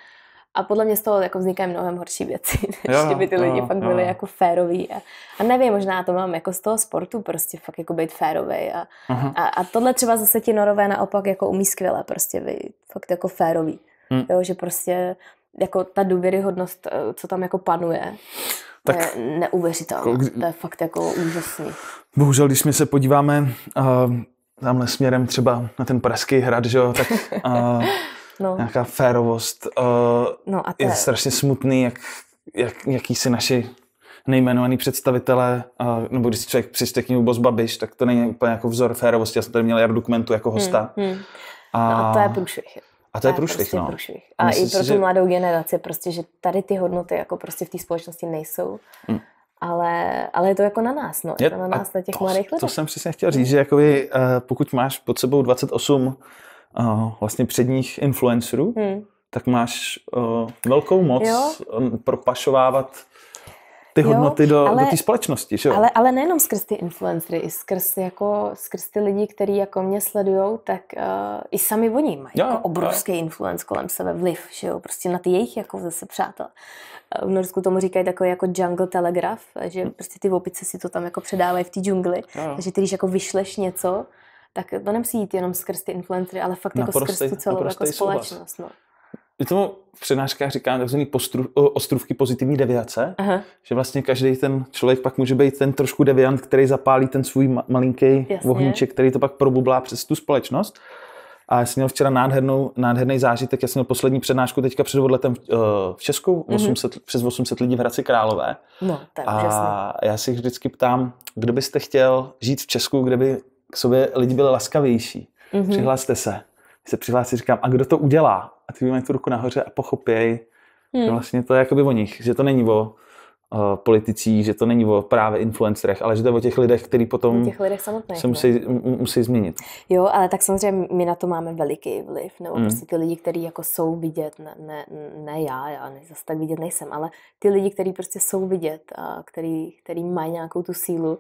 Speaker 2: a podle mě z toho jako vznikají mnohem horší věci, než jo, kdyby ty lidi jo, fakt byli jo. jako féroví. A, a nevím, možná to mám jako z toho sportu prostě fakt jako být férový. A, uh-huh. a, a tohle třeba zase ti norové naopak jako umí skvěle prostě být fakt jako férový. Hmm. Jo, že prostě jako ta důvěryhodnost, eh, co tam jako panuje, tak, je neuvěřitelné. Jako to je fakt jako úžasný.
Speaker 1: Bohužel, když my se podíváme uh, tamhle směrem třeba na ten Pražský hrad, že jo, tak uh, no. nějaká férovost. Uh,
Speaker 2: no a to je, strašně
Speaker 1: smutný, jak, jak, jaký si naši nejmenovaný představitelé, uh, nebo když si člověk přečte knihu Bos Babiš, tak to není úplně jako vzor férovosti. Já jsem tady měl Jardu Kmentu jako hosta. Hmm, hmm. No a to je průšvih.
Speaker 2: A to je průšvih, prostě no.
Speaker 1: Průšvih. A Myslím i pro tu že... mladou
Speaker 2: generaci, prostě, že tady ty hodnoty jako prostě v té společnosti nejsou. Hmm. Ale, ale je to jako na nás, no. Je to na nás, na těch to, mladých lidí. To jsem
Speaker 1: přesně chtěl říct, že jakoby, eh, pokud máš pod sebou 28 uh, eh, vlastně předních influencerů, hmm. tak máš uh, velkou moc jo? propašovávat ty jo, hodnoty do, ale, do té společnosti, že jo? Ale,
Speaker 2: ale nejenom skrz ty influencery, i skrz, jako, skrz ty lidi, kteří jako mě sledují, tak uh, i sami oni mají
Speaker 1: jo, jako obrovský jo.
Speaker 2: influence kolem sebe, vliv, že jo? Prostě na ty jejich jako zase přátel. Eh, v Norsku tomu říkají takový jako jungle telegraf, že hm. prostě ty opice si to tam jako předávají v té džungli, jo, jo. takže ty, když jako vyšleš něco, tak to nemusí jít jenom skrz ty influencery, ale fakt naprostý, jako skrz tu celou jako společnost.
Speaker 1: No my tomu v přednáškách říkáme takzvaný ostrůvky pozitivní deviace, Aha. že vlastně každý ten člověk pak může být ten trošku deviant, který zapálí ten svůj ma- malinký Jasně. ohníček, který to pak probublá přes tu společnost. A já jsem měl včera nádhernou, nádherný zážitek, já jsem měl poslední přednášku teďka před odletem v eh, Česku, mm-hmm. 800, přes 800 lidí v Hradci Králové. No, tak, A jasně. já si jich vždycky ptám, kdo byste chtěl žít v Česku, kde by k sobě lidi byli laskavější. Mm-hmm. Přihlaste se. se přihlásí, říkám, a kdo to udělá? a ty mají tu ruku nahoře a pochopěj, hmm. že vlastně to je jakoby o nich, že to není o uh, politicích, že to není o právě influencerech, ale že to je o těch lidech, který potom těch
Speaker 2: lidech samotných, se no. musí,
Speaker 1: musí změnit.
Speaker 2: Jo, ale tak samozřejmě my na to máme veliký vliv, nebo mm. prostě ty lidi, kteří jako jsou vidět, ne, ne, ne já, já zase tak vidět nejsem, ale ty lidi, kteří prostě jsou vidět a který, který mají nějakou tu sílu,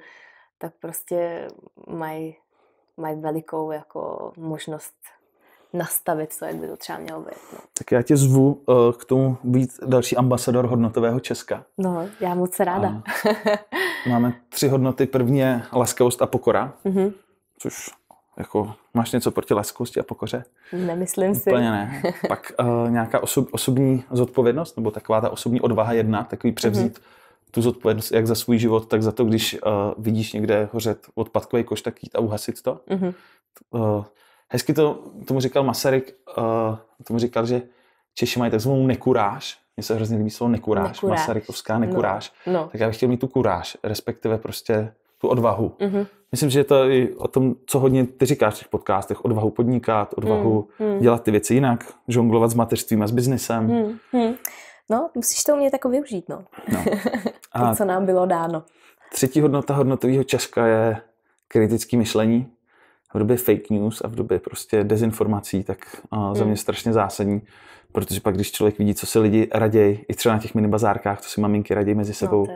Speaker 2: tak prostě mají mají velikou jako možnost nastavit, to, jak by to třeba mělo být. No.
Speaker 1: Tak já tě zvu uh, k tomu být další ambasador hodnotového Česka.
Speaker 2: No, já moc ráda.
Speaker 1: A máme tři hodnoty. První je laskavost a pokora, mm-hmm. což jako máš něco proti laskavosti a pokoře?
Speaker 2: Nemyslím Úplně si. Úplně ne.
Speaker 1: Pak uh, nějaká osob, osobní zodpovědnost, nebo taková ta osobní odvaha jedna, takový převzít mm-hmm. tu zodpovědnost jak za svůj život, tak za to, když uh, vidíš někde hořet odpadkový koš, tak jít a uhasit to. Mm-hmm. Uh, hezky to, tomu říkal Masaryk, uh, tomu říkal, že Češi mají takzvanou nekuráž. Mně se hrozně líbí slovo nekuráž, nekuráž. Masarykovská no, nekuráž. No, no. Tak já bych chtěl mít tu kuráž, respektive prostě tu odvahu. Mm-hmm. Myslím, že je to i o tom, co hodně ty říkáš v těch podcastech. Odvahu podnikat, odvahu mm-hmm. dělat ty věci jinak, žonglovat s mateřstvím a s biznesem. Mm-hmm.
Speaker 2: No, musíš to mě takový využít, no.
Speaker 1: no. A to, co
Speaker 2: nám bylo dáno.
Speaker 1: Třetí hodnota hodnotového Česka je kritické myšlení v době fake news a v době prostě dezinformací, tak za hmm. mě strašně zásadní, protože pak, když člověk vidí, co si lidi raději, i třeba na těch minibazárkách, co si maminky raději mezi no, sebou, no,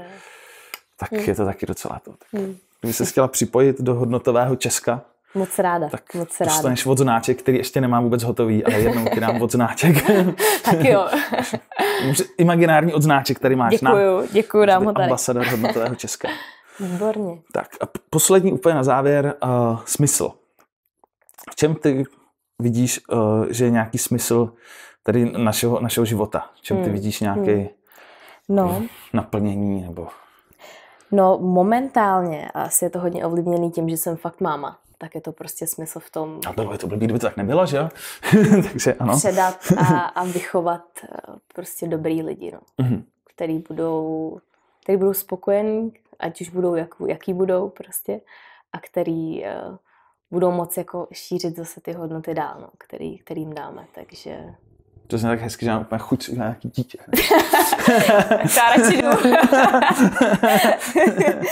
Speaker 1: tak hmm. je to taky docela to. Tak. Hmm. Kdyby se chtěla připojit do hodnotového Česka,
Speaker 2: Moc ráda, tak moc ráda. dostaneš
Speaker 1: odznáček, který ještě nemám vůbec hotový, ale jednou ti dám odznáček. tak jo. Imaginární odznáček tady máš. Děkuju,
Speaker 2: děkuju, dám ho tady. Ambasador hodnotového Česka. Výborně.
Speaker 1: Tak a poslední úplně na závěr, uh, smysl. V čem ty vidíš, eh, že je nějaký smysl tady našeho, našeho života? V čem ty hmm. vidíš nějaké hmm. no. naplnění nebo...
Speaker 2: No momentálně asi je to hodně ovlivněný tím, že jsem fakt máma tak je to prostě smysl v tom... A bylo
Speaker 1: by to blbý, kdyby to tak nebylo, že jo? Takže ano. Předat a, a
Speaker 2: vychovat eh, prostě dobrý lidi, no. Mm-hmm. Který budou, který budou spokojení, ať už budou jak, jaký budou prostě, a který uh, budou moc jako šířit zase ty hodnoty dál, no, který, kterým dáme, takže...
Speaker 1: To zní tak hezky, že mám úplně chuť na nějaký dítě. Já radši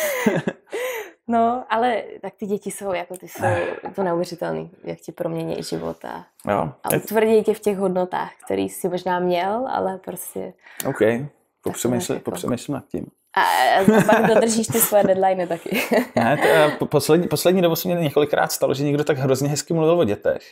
Speaker 2: No, ale tak ty děti jsou, jako ty jsou to neuvěřitelné, jak ti promění život a,
Speaker 1: jo. a utvrdí
Speaker 2: tě v těch hodnotách, který jsi možná měl, ale prostě...
Speaker 1: OK, jako- popřemýšlím jako... nad tím.
Speaker 2: A pak dodržíš ty své deadline taky.
Speaker 1: ne, to, eh, poslední, poslední dobu se mě několikrát stalo, že někdo tak hrozně hezky mluvil o dětech.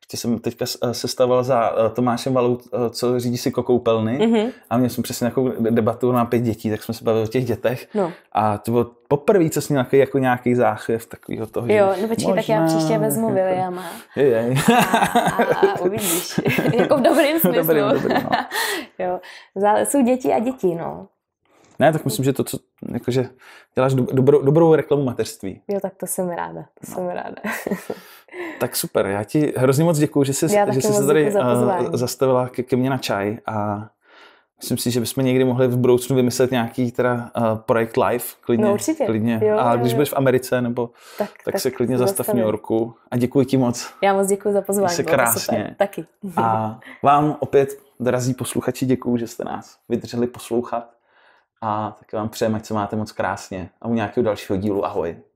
Speaker 1: Ještě jsem teďka eh, sestavil za eh, Tomášem Valou, co řídí si kokoupelny mm-hmm. a měl jsem přesně nějakou debatu na pět dětí, tak jsme se bavili o těch dětech no. a to bylo poprvé, co jsem měl jako nějaký záchvěv takového toho, Jo, no počkej, tak já příště jako
Speaker 2: vezmu Williama
Speaker 1: je, je. A,
Speaker 2: a, a uvidíš, jako v dobrým smyslu. Dobrým, dobrým, no. jo. jsou děti a děti, no.
Speaker 1: Ne, tak myslím, že to, co jakože děláš do, dobrou, dobrou reklamu mateřství.
Speaker 2: Jo, tak to jsem ráda, to no. jsem ráda.
Speaker 1: tak super, já ti hrozně moc děkuji, že jsi, že jsi se tady za eh, zastavila ke, ke mně na čaj a Myslím si, že bychom někdy mohli v budoucnu vymyslet nějaký teda uh, projekt live, klidně. No určitě. Klidně. Jo, a jo, když jo. budeš v Americe, nebo
Speaker 2: tak, tak, tak se klidně zastav v New
Speaker 1: Yorku. A děkuji ti moc.
Speaker 2: Já moc děkuji za pozvání. Se krásně. Super. Taky. A
Speaker 1: vám opět, drazí posluchači, děkuji, že jste nás vydrželi poslouchat a tak vám přejeme, ať se máte moc krásně a u nějakého dalšího dílu ahoj.